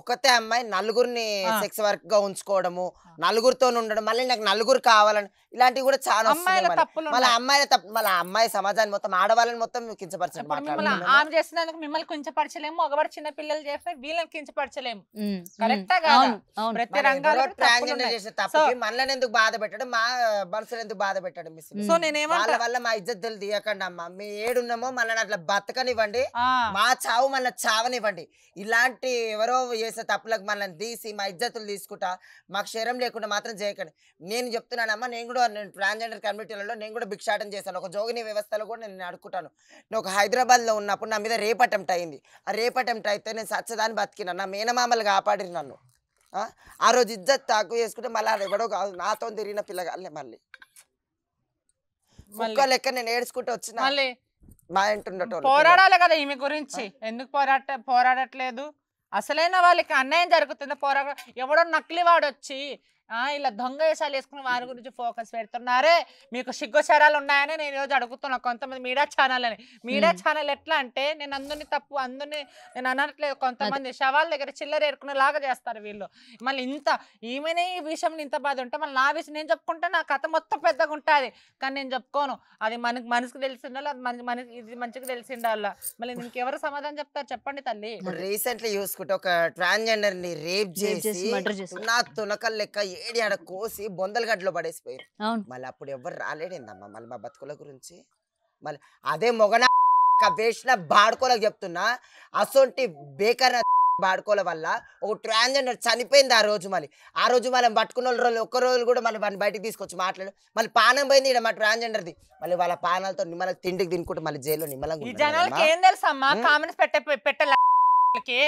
ఒకతే అమ్మాయి నలుగురిని సెక్స్ వర్క్ గా ఉంచుకోవడము నలుగురితో ఉండడం మళ్ళీ నాకు నలుగురు కావాలని ఇలాంటివి కూడా చాలా అమ్మాయిల మళ్ళీ అమ్మాయిల తప్పు మళ్ళీ అమ్మాయి సమాజాన్ని మొత్తం ఆడవాళ్ళని మొత్తం కించపరచండి ఆమె చేసినందుకు మిమ్మల్ని కించపరచలేము ఒకవేళ చిన్న పిల్లలు చేస్తే వీళ్ళని కించపరచలేము ప్రతి రంగంలో చేసే మనల్ని ఎందుకు బాధ పెట్టడం మా మనసులు ఎందుకు బాధ పెట్టడం మిస్ సో నేనేమో వల్ల మా ఇజ్జత్తులు తీయకండి అమ్మా మీ ఏడున్నామో మళ్ళీ అట్లా బతకనివ్వండి మా చావు మన చావనివ్వండి ఇలాంటి ఎవరో చేసే తప్పులకు మనల్ని తీసి మా ఇజ్జత్తులు తీసుకుంటా మాకు శరం లేకుండా మాత్రం చేయకండి నేను చెప్తున్నానమ్మా నేను కూడా నేను ట్రాన్స్జెండర్ కమ్యూనిటీలలో నేను కూడా భిక్షాటం చేశాను ఒక జోగిని వ్యవస్థలో కూడా నేను అడుగుతాను నేను ఒక హైదరాబాద్లో ఉన్నప్పుడు నా మీద రేప్ అటెంప్ట్ అయింది ఆ రేప్ అటెంప్ట్ అయితే నేను సచ్చదాన్ని బతికినాను నా మేనమామలు కాపాడి నన్ను ఆ రోజు ఇజ్జత్ తాకు చేసుకుంటే మళ్ళీ ఎవడో కాదు నాతో తిరిగిన పిల్లగాళ్ళే మళ్ళీ లెక్క నేను ఏడ్చుకుంటూ వచ్చిన మా ఇంటి పోరాడాలి కదా ఈమె గురించి ఎందుకు పోరాట పోరాడట్లేదు అసలైన వాళ్ళకి అన్యాయం జరుగుతుంది పోరాడ ఎవడో నకిలీ వచ్చి ఇలా దొంగ వేషాలు వేసుకుని వారి గురించి ఫోకస్ పెడుతున్నారే మీకు సిగ్గుచారాలు ఉన్నాయని నేను ఈరోజు అడుగుతున్నా కొంతమంది మీడియా ఛానల్ అని మీడియా ఛానల్ ఎట్లా అంటే నేను అందరిని తప్పు అందరిని నేను అనట్లేదు కొంతమంది శవాల దగ్గర చిల్లర ఏరుకునేలాగా చేస్తారు వీళ్ళు మళ్ళీ ఇంత ఈమెనే ఈ విషయంలో ఇంత బాధ ఉంటే మళ్ళీ నా విషయం నేను చెప్పుకుంటే నా కథ మొత్తం పెద్దగా ఉంటుంది కానీ నేను చెప్పుకోను అది మన మనసుకు తెలిసిండాలి అది మన మన ఇది మంచిగా తెలిసిండాల మళ్ళీ ఇంకెవరు సమాధానం చెప్తారు చెప్పండి తల్లి రీసెంట్లీ చూసుకుంటే ఒక ట్రాన్స్జెండర్ ని రేప్ చేసి నా తునకల్ లెక్క ఏడి ఆడ కోసి బొందలగడ్డలో పడేసిపోయారు మళ్ళీ అప్పుడు ఎవరు రాలేడిందమ్మా మళ్ళీ మా బతుకుల గురించి మళ్ళీ అదే మొగన వేసిన బాడుకోలకు చెప్తున్నా అసొంటి బేకర్ బాడుకోల వల్ల ఒక ట్రాన్స్జెండర్ చనిపోయింది ఆ రోజు మళ్ళీ ఆ రోజు మనం పట్టుకున్న రోజు ఒక్క రోజు కూడా మళ్ళీ వాడిని బయటకు తీసుకొచ్చి మాట్లాడు మళ్ళీ పానం పోయింది ఇక్కడ మా ట్రాన్స్జెండర్ది మళ్ళీ వాళ్ళ పానాలతో నిమ్మల తిండికి తినుకుంటూ మళ్ళీ జైల్లో నిమ్మలంగా జనాలకి పెట్ట వాళ్ళకి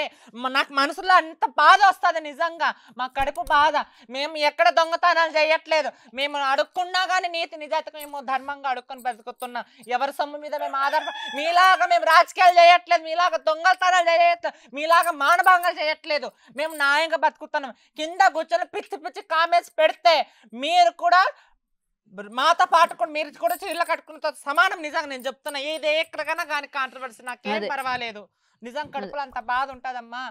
నాకు మనసులో అంత బాధ వస్తుంది నిజంగా మా కడుపు బాధ మేము ఎక్కడ దొంగతనాలు చేయట్లేదు మేము అడుక్కున్నా కానీ నీతి నిజాత మేము ధర్మంగా అడుక్కుని బ్రతుకుతున్నాం ఎవరి సొమ్ము మీద మేము ఆధార మీలాగా మేము రాజకీయాలు చేయట్లేదు మీలాగా దొంగతనాలు చేయట్లేదు మీలాగా మానభంగాలు చేయట్లేదు మేము న్యాయంగా బతుకుతున్నాం కింద కూర్చొని పిచ్చి పిచ్చి కామెంట్స్ పెడితే మీరు కూడా మాతో పాటు కూడా మీరు కూడా చీరలు కట్టుకున్న సమానం నిజంగా నేను చెప్తున్నా ఏది ఎక్కడికైనా కానీ కాంట్రవర్సీ నాకేం పర్వాలేదు నిజం కడుపులో అంత బాధ ఉంటుందమ్మా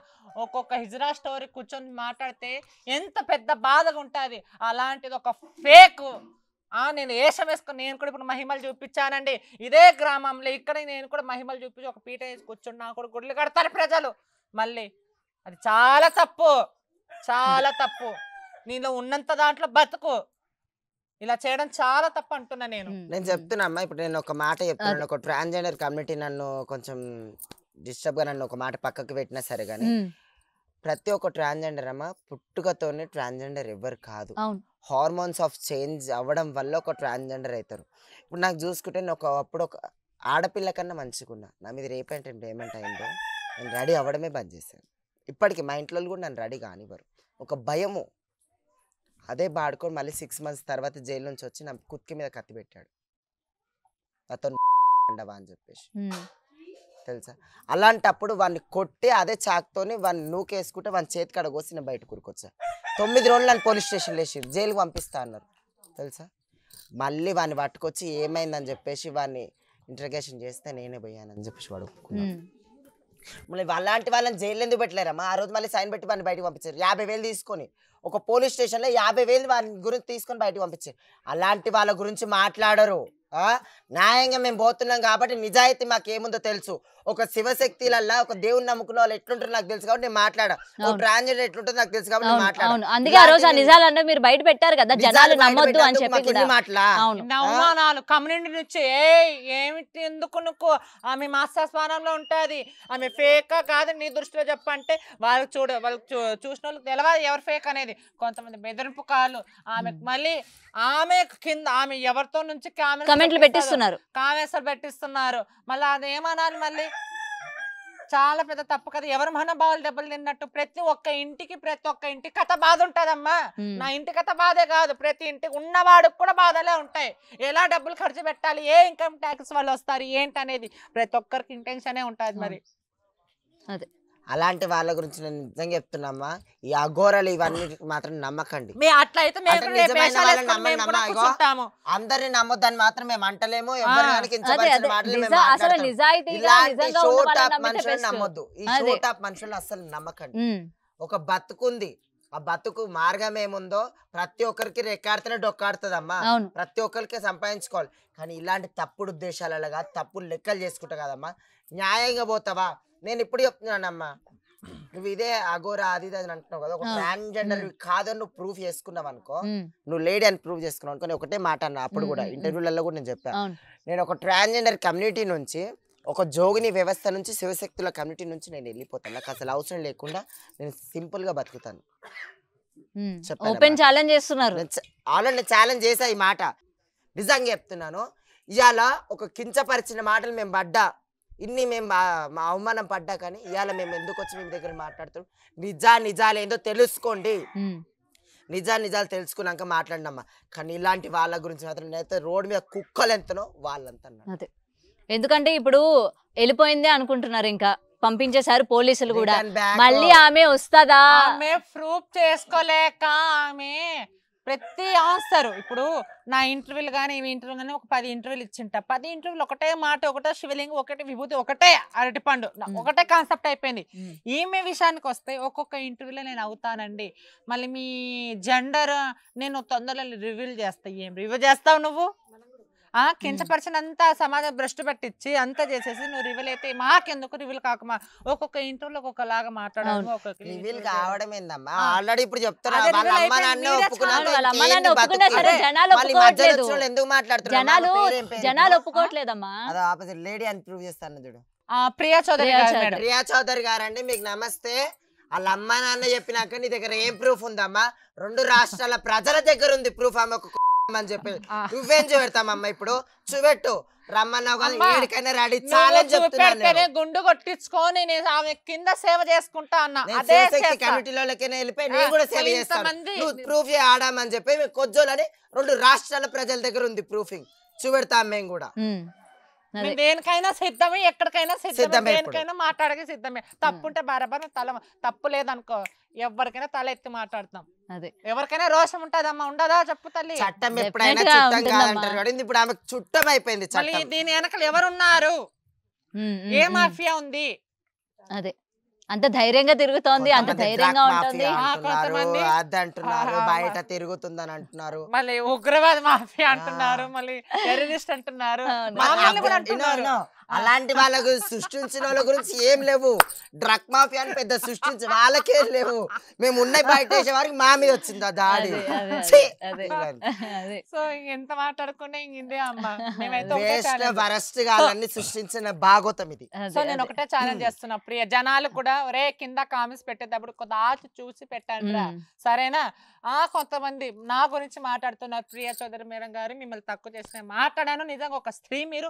ఒక్కొక్క హిజ్రా స్టోరీ కూర్చొని మాట్లాడితే ఎంత పెద్ద బాధగా ఉంటుంది అలాంటిది ఒక ఫేక్ నేను ఏషం వేసుకుని నేను కూడా ఇప్పుడు మహిమలు చూపించానండి ఇదే గ్రామంలో ఇక్కడ నేను కూడా మహిమలు చూపించి ఒక పీట వేసి కూర్చుని నా కూడా గుడ్లు కడతారు ప్రజలు మళ్ళీ అది చాలా తప్పు చాలా తప్పు నీలో ఉన్నంత దాంట్లో బతుకు ఇలా చేయడం చాలా తప్పు అంటున్నా నేను నేను చెప్తున్నా అమ్మా ఇప్పుడు నేను ఒక మాట చెప్తున్నాను ఒక ట్రాన్స్జెండర్ కమ్యూనిటీ నన్ను కొంచెం డిస్టర్బ్గా నన్ను ఒక మాట పక్కకు పెట్టినా సరే కానీ ప్రతి ఒక్క ట్రాన్స్జెండర్ అమ్మ పుట్టుకతోనే ట్రాన్స్జెండర్ ఎవరు కాదు హార్మోన్స్ ఆఫ్ చేంజ్ అవ్వడం వల్ల ఒక ట్రాన్స్జెండర్ అవుతారు ఇప్పుడు నాకు చూసుకుంటే నేను ఒకప్పుడు ఒక ఆడపిల్ల కన్నా మంచిగా నా మీద రేప్ పేమెంట్ అయిందో నేను రెడీ అవ్వడమే బంద్ చేశాను ఇప్పటికి మా ఇంట్లో కూడా నన్ను రెడీ కానివ్వరు ఒక భయము అదే బాడుకొని మళ్ళీ సిక్స్ మంత్స్ తర్వాత జైలు నుంచి వచ్చి నా కుత్కి మీద కత్తి పెట్టాడు అతను అండవా అని చెప్పేసి తెలుసా అలాంటప్పుడు వాడిని కొట్టి అదే చాక్తోని వాడిని నూకేసుకుంటే వాని చేతి కడ నేను బయట కూరుకొచ్చా తొమ్మిది రోజులు నన్ను పోలీస్ స్టేషన్లో వేసి జైలుకి పంపిస్తా అన్నారు తెలుసా మళ్ళీ వాడిని పట్టుకొచ్చి ఏమైందని చెప్పేసి వాడిని ఇంటర్గేషన్ చేస్తే నేనే పోయానని చెప్పేసి వాడు మళ్ళీ అలాంటి వాళ్ళని జైలు ఎందుకు పెట్టలేరమ్మా ఆ రోజు మళ్ళీ సైన్ పెట్టి వాడిని బయటకు పంపించారు యాభై వేలు తీసుకొని ఒక పోలీస్ స్టేషన్లో యాభై వేలు వాని గురించి తీసుకొని బయటకు పంపించారు అలాంటి వాళ్ళ గురించి మాట్లాడరు న్యాయంగా మేము పోతున్నాం కాబట్టి నిజాయితీ మాకేముందో తెలుసు ఒక శివశక్తిలల్లా ఒక దేవుని నమ్ముకున్న వాళ్ళు ఎట్లుంటారు నాకు తెలుసు కాబట్టి నేను మాట్లాడా ట్రాన్స్జెండర్ ఎట్లుంటుంది నాకు తెలుసు కాబట్టి మాట్లాడాను అందుకే ఆ రోజు నిజాలు మీరు బయట పెట్టారు కదా జనాలు నమ్మొద్దు అని చెప్పి మాట్లా కమ్యూనిటీ నుంచి ఏ ఏమిటి ఎందుకు నువ్వు ఆమె మాస్టాస్మానంలో ఉంటుంది ఆమె ఫేకా కాదు నీ దృష్టిలో చెప్పంటే వాళ్ళకి చూడ వాళ్ళకి చూసిన వాళ్ళకి తెలియదు ఎవరు ఫేక్ అనేది కొంతమంది బెదిరింపు కాలు ఆమె మళ్ళీ ఆమె కింద ఆమె ఎవరితో నుంచి ఆమె కామెంట్లు పెట్టిస్తున్నారు కామేశాలు పెట్టిస్తున్నారు మళ్ళీ అది ఏమనాలి మళ్ళీ చాలా పెద్ద తప్పు కదా ఎవరు మహానుభావులు దెబ్బలు తిన్నట్టు ప్రతి ఒక్క ఇంటికి ప్రతి ఒక్క ఇంటి కథ బాధ ఉంటదమ్మా నా ఇంటి కథ బాధే కాదు ప్రతి ఇంటికి ఉన్నవాడికి కూడా బాధలే ఉంటాయి ఎలా డబ్బులు ఖర్చు పెట్టాలి ఏ ఇన్కమ్ ట్యాక్స్ వాళ్ళు వస్తారు ఏంటనేది ప్రతి ఒక్కరికి ఇంటెన్షనే ఉంటుంది మరి అదే అలాంటి వాళ్ళ గురించి నేను నిజంగా చెప్తున్నామ్మా ఈ అఘోరలు ఇవన్నీ మాత్రం నమ్మకండి అందరిని నమ్మొద్దని మాత్రం మేము అంటలేము నమ్మొద్దు ఈ షోట్ ఆఫ్ మనుషులు అసలు నమ్మకండి ఒక బతుకుంది ఆ బతుకు మార్గం ఏముందో ప్రతి ఒక్కరికి రెక్కాడితేనే డొక్కాడుతుంది అమ్మా ప్రతి ఒక్కరికి సంపాదించుకోవాలి కానీ ఇలాంటి తప్పుడు ఉద్దేశాలలో కాదు తప్పుడు లెక్కలు చేసుకుంటా కదమ్మా న్యాయంగా పోతావా నేను ఇప్పుడు చెప్తున్నాను అమ్మా నువ్వు ఇదే అగోరా అది అని అంటున్నావు కదా ఒక ట్రాన్స్జెండర్ కాదని నువ్వు ప్రూఫ్ చేసుకున్నావు అనుకో నువ్వు లేడీ అని ప్రూఫ్ చేసుకున్నావు అనుకో ఒకటే మాట అన్న అప్పుడు కూడా ఇంటర్వ్యూలలో కూడా నేను చెప్పాను నేను ఒక ట్రాన్స్జెండర్ కమ్యూనిటీ నుంచి ఒక జోగిని వ్యవస్థ నుంచి శివశక్తుల కమ్యూనిటీ నుంచి నేను వెళ్ళిపోతాను నాకు అసలు అవసరం లేకుండా నేను సింపుల్ గా బతుకుతాను ఓపెన్ ఛాలెంజ్ చేస్తున్నారు ఆల్రెడీ ఛాలెంజ్ చేసా ఈ మాట నిజంగా చెప్తున్నాను ఇవాళ ఒక కించపరిచిన మాటలు మేము పడ్డా ఇన్ని మేము మా మా అవమానం పడ్డా కానీ ఇవాళ మేము ఎందుకు వచ్చి మీ దగ్గర మాట్లాడుతున్నాం నిజా నిజాలు ఏందో తెలుసుకోండి నిజా నిజాలు తెలుసుకున్నాక మాట్లాడినమ్మా కానీ ఇలాంటి వాళ్ళ గురించి మాత్రం నేనైతే రోడ్డు మీద కుక్కలు ఎంతనో వాళ్ళంత ఎందుకంటే ఇప్పుడు వెళ్ళిపోయిందే అనుకుంటున్నారు ఇంకా పంపించేసారు పోలీసులు కూడా మళ్ళీ ఆమె వస్తుందా ఆమె ప్రూఫ్ చేసుకోలేక ఆమె ప్రతి ఆన్సర్ ఇప్పుడు నా ఇంటర్వ్యూలు కానీ ఇవి ఇంటర్వ్యూ కానీ ఒక పది ఇంటర్వ్యూలు ఇచ్చింట పది ఇంటర్వ్యూలు ఒకటే మాట ఒకటే శివలింగం ఒకటే విభూతి ఒకటే అరటిపండు ఒకటే కాన్సెప్ట్ అయిపోయింది ఈమె విషయానికి వస్తే ఒక్కొక్క ఇంటర్వ్యూలో నేను అవుతానండి మళ్ళీ మీ జెండర్ నేను తొందరలో రివ్యూలు చేస్తా ఏం రివ్యూ చేస్తావు నువ్వు ఆ కించపరిచిన అంతా సమాజం భ్రష్టు పెట్టించి అంతా చేసేసి నువ్వు రివ్యూల్ అయితే మాకెందుకు రివ్యూల్ కాకమా ఒక్కొక్క ఇంటర్వ్యూలో ఒక్కొక్కలాగా మాట్లాడడం ఒక్కొక్క ఆల్రెడీ ఇప్పుడు చెప్తున్నారు జనాలు ఒప్పుకోవట్లేదమ్మా లేడీ అని ప్రూవ్ చేస్తాను చూడు ప్రియా చౌదరి ప్రియా చౌదరి గారండి మీకు నమస్తే వాళ్ళ అమ్మా నాన్న చెప్పినాక నీ దగ్గర ఏం ప్రూఫ్ ఉందమ్మా రెండు రాష్ట్రాల ప్రజల దగ్గర ఉంది ప్రూఫ్ ఆమె అని చెప్పి నువ్వేం చూపెడతామమ్మ ఇప్పుడు చూపెట్టు చాలా చెప్తున్నా గుండు కొట్టించుకొని నేను ఆమె కింద సేవ చేసుకుంటా అన్నా అదే కమిటీ ప్రూఫ్ ఆడామని చెప్పి కొజ్జోలని రెండు రాష్ట్రాల ప్రజల దగ్గర ఉంది ప్రూఫింగ్ చూపెడతాం మేము కూడా దేనికైనా సిద్ధమే ఎక్కడికైనా సిద్ధమే దేనికైనా మాట్లాడక సిద్ధమే తప్పుంటే బరబర తల తప్పు లేదనుకో ఎవరికైనా తల ఎత్తి మాట్లాడతాం అదే ఎవరికైనా రోషం ఉంటదమ్మా ఉండదా చెప్పు తల్లి చట్టం ఎప్పుడైనా ఇప్పుడు ఆమె చుట్టం అయిపోయింది దీని వెనకాల ఎవరున్నారు ఏ మాఫియా ఉంది అదే అంత ధైర్యంగా తిరుగుతోంది అంత ధైర్యంగా ఉంటుంది అది అంటున్నారు బయట తిరుగుతుందని అంటున్నారు మళ్ళీ ఉగ్రవాద మాఫియా అంటున్నారు మళ్ళీ టెరరిస్ట్ అంటున్నారు అలాంటి వాళ్ళకు సృష్టించిన వాళ్ళ గురించి ఏం లేవు డ్రగ్ మాఫియా అని పెద్ద సృష్టించి వాళ్ళకే లేవు మేము ఉన్నాయి బయట వారికి మా మీద వచ్చింది ఆ దాడి సో ఎంత మాట్లాడుకునే వేస్ట్ సృష్టించిన భాగోతం ఇది సో నేను ఒకటే ఛాలెంజ్ hmm. చేస్తున్నా ప్రియ జనాలు కూడా ఒరే కింద కామెంట్స్ పెట్టేటప్పుడు కొద్ది ఆచి చూసి పెట్టాను hmm. సరేనా ఆ కొంతమంది నా గురించి మాట్లాడుతున్న ప్రియా చౌదరి మేడం గారు మిమ్మల్ని తక్కువ చేసిన మాట్లాడాను నిజంగా ఒక స్త్రీ మీరు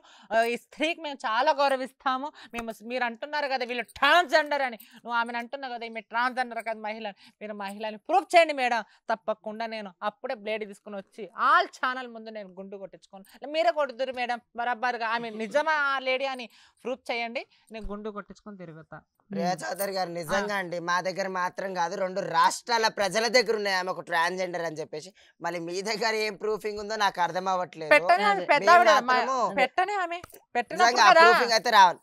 ఈ స్త్రీకి మేము చాలా గౌరవిస్తాము మేము మీరు అంటున్నారు కదా వీళ్ళు ట్రాన్స్జెండర్ అని నువ్వు ఆమెను అంటున్నావు కదా ఈమె ట్రాన్స్జెండర్ కదా మహిళ మీరు మహిళని ప్రూఫ్ చేయండి మేడం తప్పకుండా నేను అప్పుడే బ్లేడ్ తీసుకుని వచ్చి ఆల్ ఛానల్ ముందు నేను గుండు కొట్టించుకోను మీరే కొడుతురు మేడం బరాబర్గా ఆమె నిజమా ఆ లేడీ అని ప్రూఫ్ చేయండి నేను గుండు కొట్టించుకొని తిరుగుతాను ప్రియా చౌదరి గారు నిజంగా అండి మా దగ్గర మాత్రం కాదు రెండు రాష్ట్రాల ప్రజల దగ్గర ఉన్నాయి ఆమె ఒక ట్రాన్స్జెండర్ అని చెప్పేసి మళ్ళీ మీ దగ్గర ఏం ప్రూఫింగ్ ఉందో నాకు అర్థం అవ్వట్లేదు అయితే రావాలి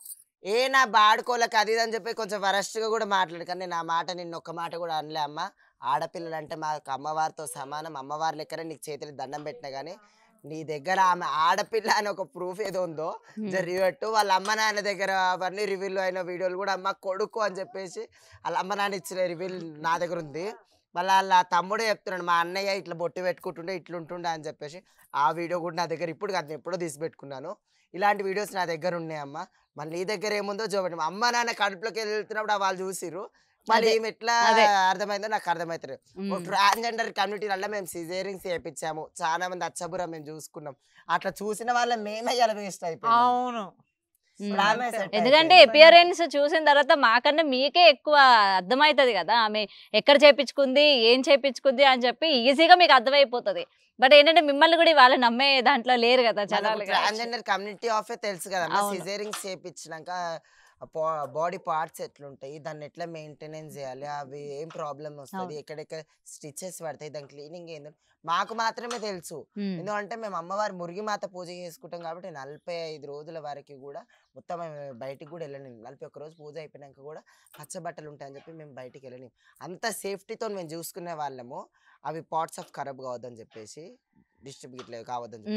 ఏ నా బాడుకోలకు అది అని చెప్పి కొంచెం వరస్ట్ గా కూడా మాట్లాడు కానీ నా మాట నిన్న ఒక్క మాట కూడా అనలే అమ్మ ఆడపిల్లలు అంటే మాకు అమ్మవారితో సమానం అమ్మవారి లెక్కనే నీకు చేతులు దండం పెట్టినా కానీ నీ దగ్గర ఆమె ఆడపిల్ల అని ఒక ప్రూఫ్ ఏదో ఉందో జరిగేట్టు వాళ్ళ అమ్మ నాన్న దగ్గర అవన్నీ రివీల్ అయిన వీడియోలు కూడా అమ్మ కొడుకు అని చెప్పేసి వాళ్ళ అమ్మ నాన్న ఇచ్చిన రివీల్ నా దగ్గర ఉంది మళ్ళీ వాళ్ళ తమ్ముడే చెప్తున్నాడు మా అన్నయ్య ఇట్లా బొట్టు పెట్టుకుంటుండే ఇట్లుంటుండే అని చెప్పేసి ఆ వీడియో కూడా నా దగ్గర ఇప్పుడు కాదు ఎప్పుడో తీసి పెట్టుకున్నాను ఇలాంటి వీడియోస్ నా దగ్గర ఉన్నాయమ్మ మళ్ళీ నీ దగ్గర ఏముందో చూపండి అమ్మ నాన్న కడుపులోకి వెళ్తున్నప్పుడు వాళ్ళు చూసిరు మళ్ళీ ఏమి ఎట్లా అర్థమైందో నాకు అర్థమవుతారు ట్రాన్స్జెండర్ వల్ల మేము సిజేరింగ్స్ చేయించాము చాలా మంది అచ్చబుర మేము చూసుకున్నాం అట్లా చూసిన వాళ్ళ మేమే ఎలా అవును Hmm. ఎందుకంటే అపియరెన్స్ చూసిన తర్వాత మాకన్నా మీకే ఎక్కువ అర్థమవుతుంది కదా ఆమె ఎక్కడ చేయించుకుంది ఏం చేయించుకుంది అని చెప్పి ఈజీగా మీకు అర్థమైపోతుంది బట్ ఏంటంటే మిమ్మల్ని కూడా వాళ్ళు నమ్మే దాంట్లో లేరు కదా చాలా కమ్యూనిటీ ఆఫే తెలుసు కదా సిజరింగ్ బాడీ పార్ట్స్ ఎట్లుంటాయి దాన్ని ఎట్లా మెయింటెనెన్స్ చేయాలి అవి ఏం ప్రాబ్లం వస్తుంది ఎక్కడెక్కడ స్టిచ్చెస్ పడతాయి దాని క్లీనింగ్ ఏందో మాకు మాత్రమే తెలుసు ఎందుకంటే మేము అమ్మవారి మురిగి మాత పూజ చేసుకుంటాం కాబట్టి నలభై ఐదు రోజుల వరకు కూడా మొత్తం బయటికి కూడా వెళ్ళలేము నలభై ఒక్క రోజు పూజ అయిపోయినాక కూడా పచ్చబట్టలు ఉంటాయని చెప్పి మేము బయటికి వెళ్ళలేము అంత సేఫ్టీతో మేము చూసుకునే వాళ్ళము అవి పార్ట్స్ ఆఫ్ ఖరాబ్ కావద్దని చెప్పేసి డిస్ట్రిబ్యూట్ లేవు కావద్దని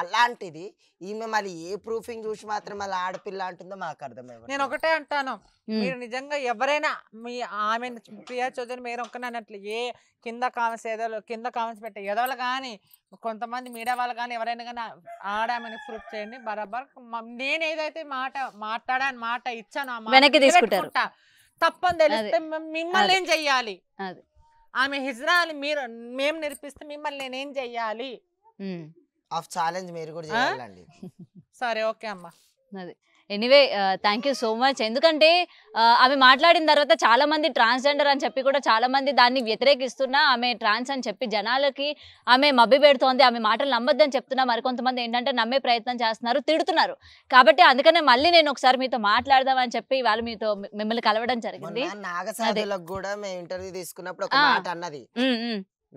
అలాంటిది ఈమె మళ్ళీ ఏ ప్రూఫింగ్ చూసి మాత్రం మళ్ళీ ఆడపిల్ల అంటుందో మాకు అర్థమైంది నేను ఒకటే అంటాను మీరు నిజంగా ఎవరైనా మీ ఆమె ప్రియా చౌదరి మీరు ఒక్కనట్లు ఏ కింద కామెంట్స్ ఏదో కింద కామెంట్స్ పెట్టే ఎదవలు కానీ కొంతమంది మీడియా వాళ్ళు కానీ ఎవరైనా కానీ ఆడామని ప్రూఫ్ చేయండి బరాబర్ నేను ఏదైతే మాట మాట్లాడాను మాట ఇచ్చాను తప్పని తెలిస్తే మిమ్మల్ని ఏం చెయ్యాలి ఆమె హిజ్రాలు మీరు మేము నేర్పిస్తే మిమ్మల్ని నేనేం చెయ్యాలి ఆఫ్ ఛాలెంజ్ మీరు కూడా చేయాలండి సరే ఓకే అమ్మా అది anyway thank you so much ఎందుకంటే uh, ఆమె మాట్లాడిన తర్వాత చాలా మంది ట్రాన్స్జెండర్ అని చెప్పి కూడా చాలా మంది దాన్ని వ్యతిరేకిస్తున్నా ఆమె ట్రాన్స్ అని చెప్పి జనాలకి ఆమె మబ్బి పెడుతోంది ఆమె మాటలు నమ్మద్దని చెప్తున్నా మరికొంతమంది ఏంటంటే నమ్మే ప్రయత్నం చేస్తున్నారు తిడుతున్నారు కాబట్టి అందుకనే మళ్ళీ నేను ఒకసారి మీతో మాట్లాడదాం అని చెప్పి ఇవాళ మీతో మిమ్మల్ని కలవడం జరిగింది కూడా మేము ఇంటర్వ్యూ తీసుకున్నప్పుడు ఒక మాట అన్నది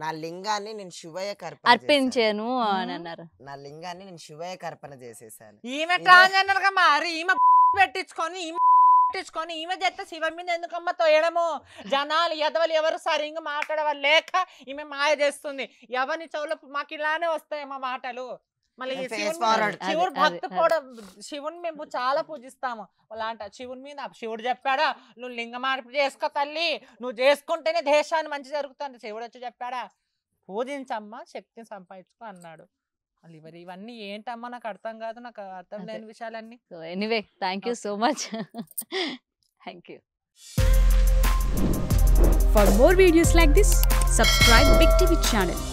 నా లింగాన్ని నేను శివయ కర్పణ అర్పించాను అని అన్నారు నా లింగాన్ని నేను శివయ కర్పణ చేసేసాను ఈమె ట్రాన్స్జెండర్ గా మారి ఈమె పెట్టించుకొని ఈమె పెట్టించుకొని ఈమె చేత శివ మీద ఎందుకమ్మ తోయడము జనాలు ఎదవలు ఎవరు సరిగ్గా మాట్లాడవాలి లేక ఈమె మాయ చేస్తుంది ఎవరిని చెవులకు మాకు ఇలానే వస్తాయేమో మాటలు మళ్ళీ శివుడు భక్తు కూడా శివుని మేము చాలా పూజిస్తాము అలాంట శివుని మీద శివుడు చెప్పాడా నువ్వు లింగ మార్పు చేసుకో తల్లి నువ్వు చేసుకుంటేనే దేశాన్ని మంచి జరుగుతుంది శివుడు వచ్చి చెప్పాడా పూజించమ్మా శక్తిని సంపాదించుకో అన్నాడు మళ్ళీ ఇవన్నీ ఏంటమ్మా నాకు అర్థం కాదు నాకు అర్థం లేని విషయాలన్నీ so anyway thank you so much thank you for more videos like this subscribe big TV channel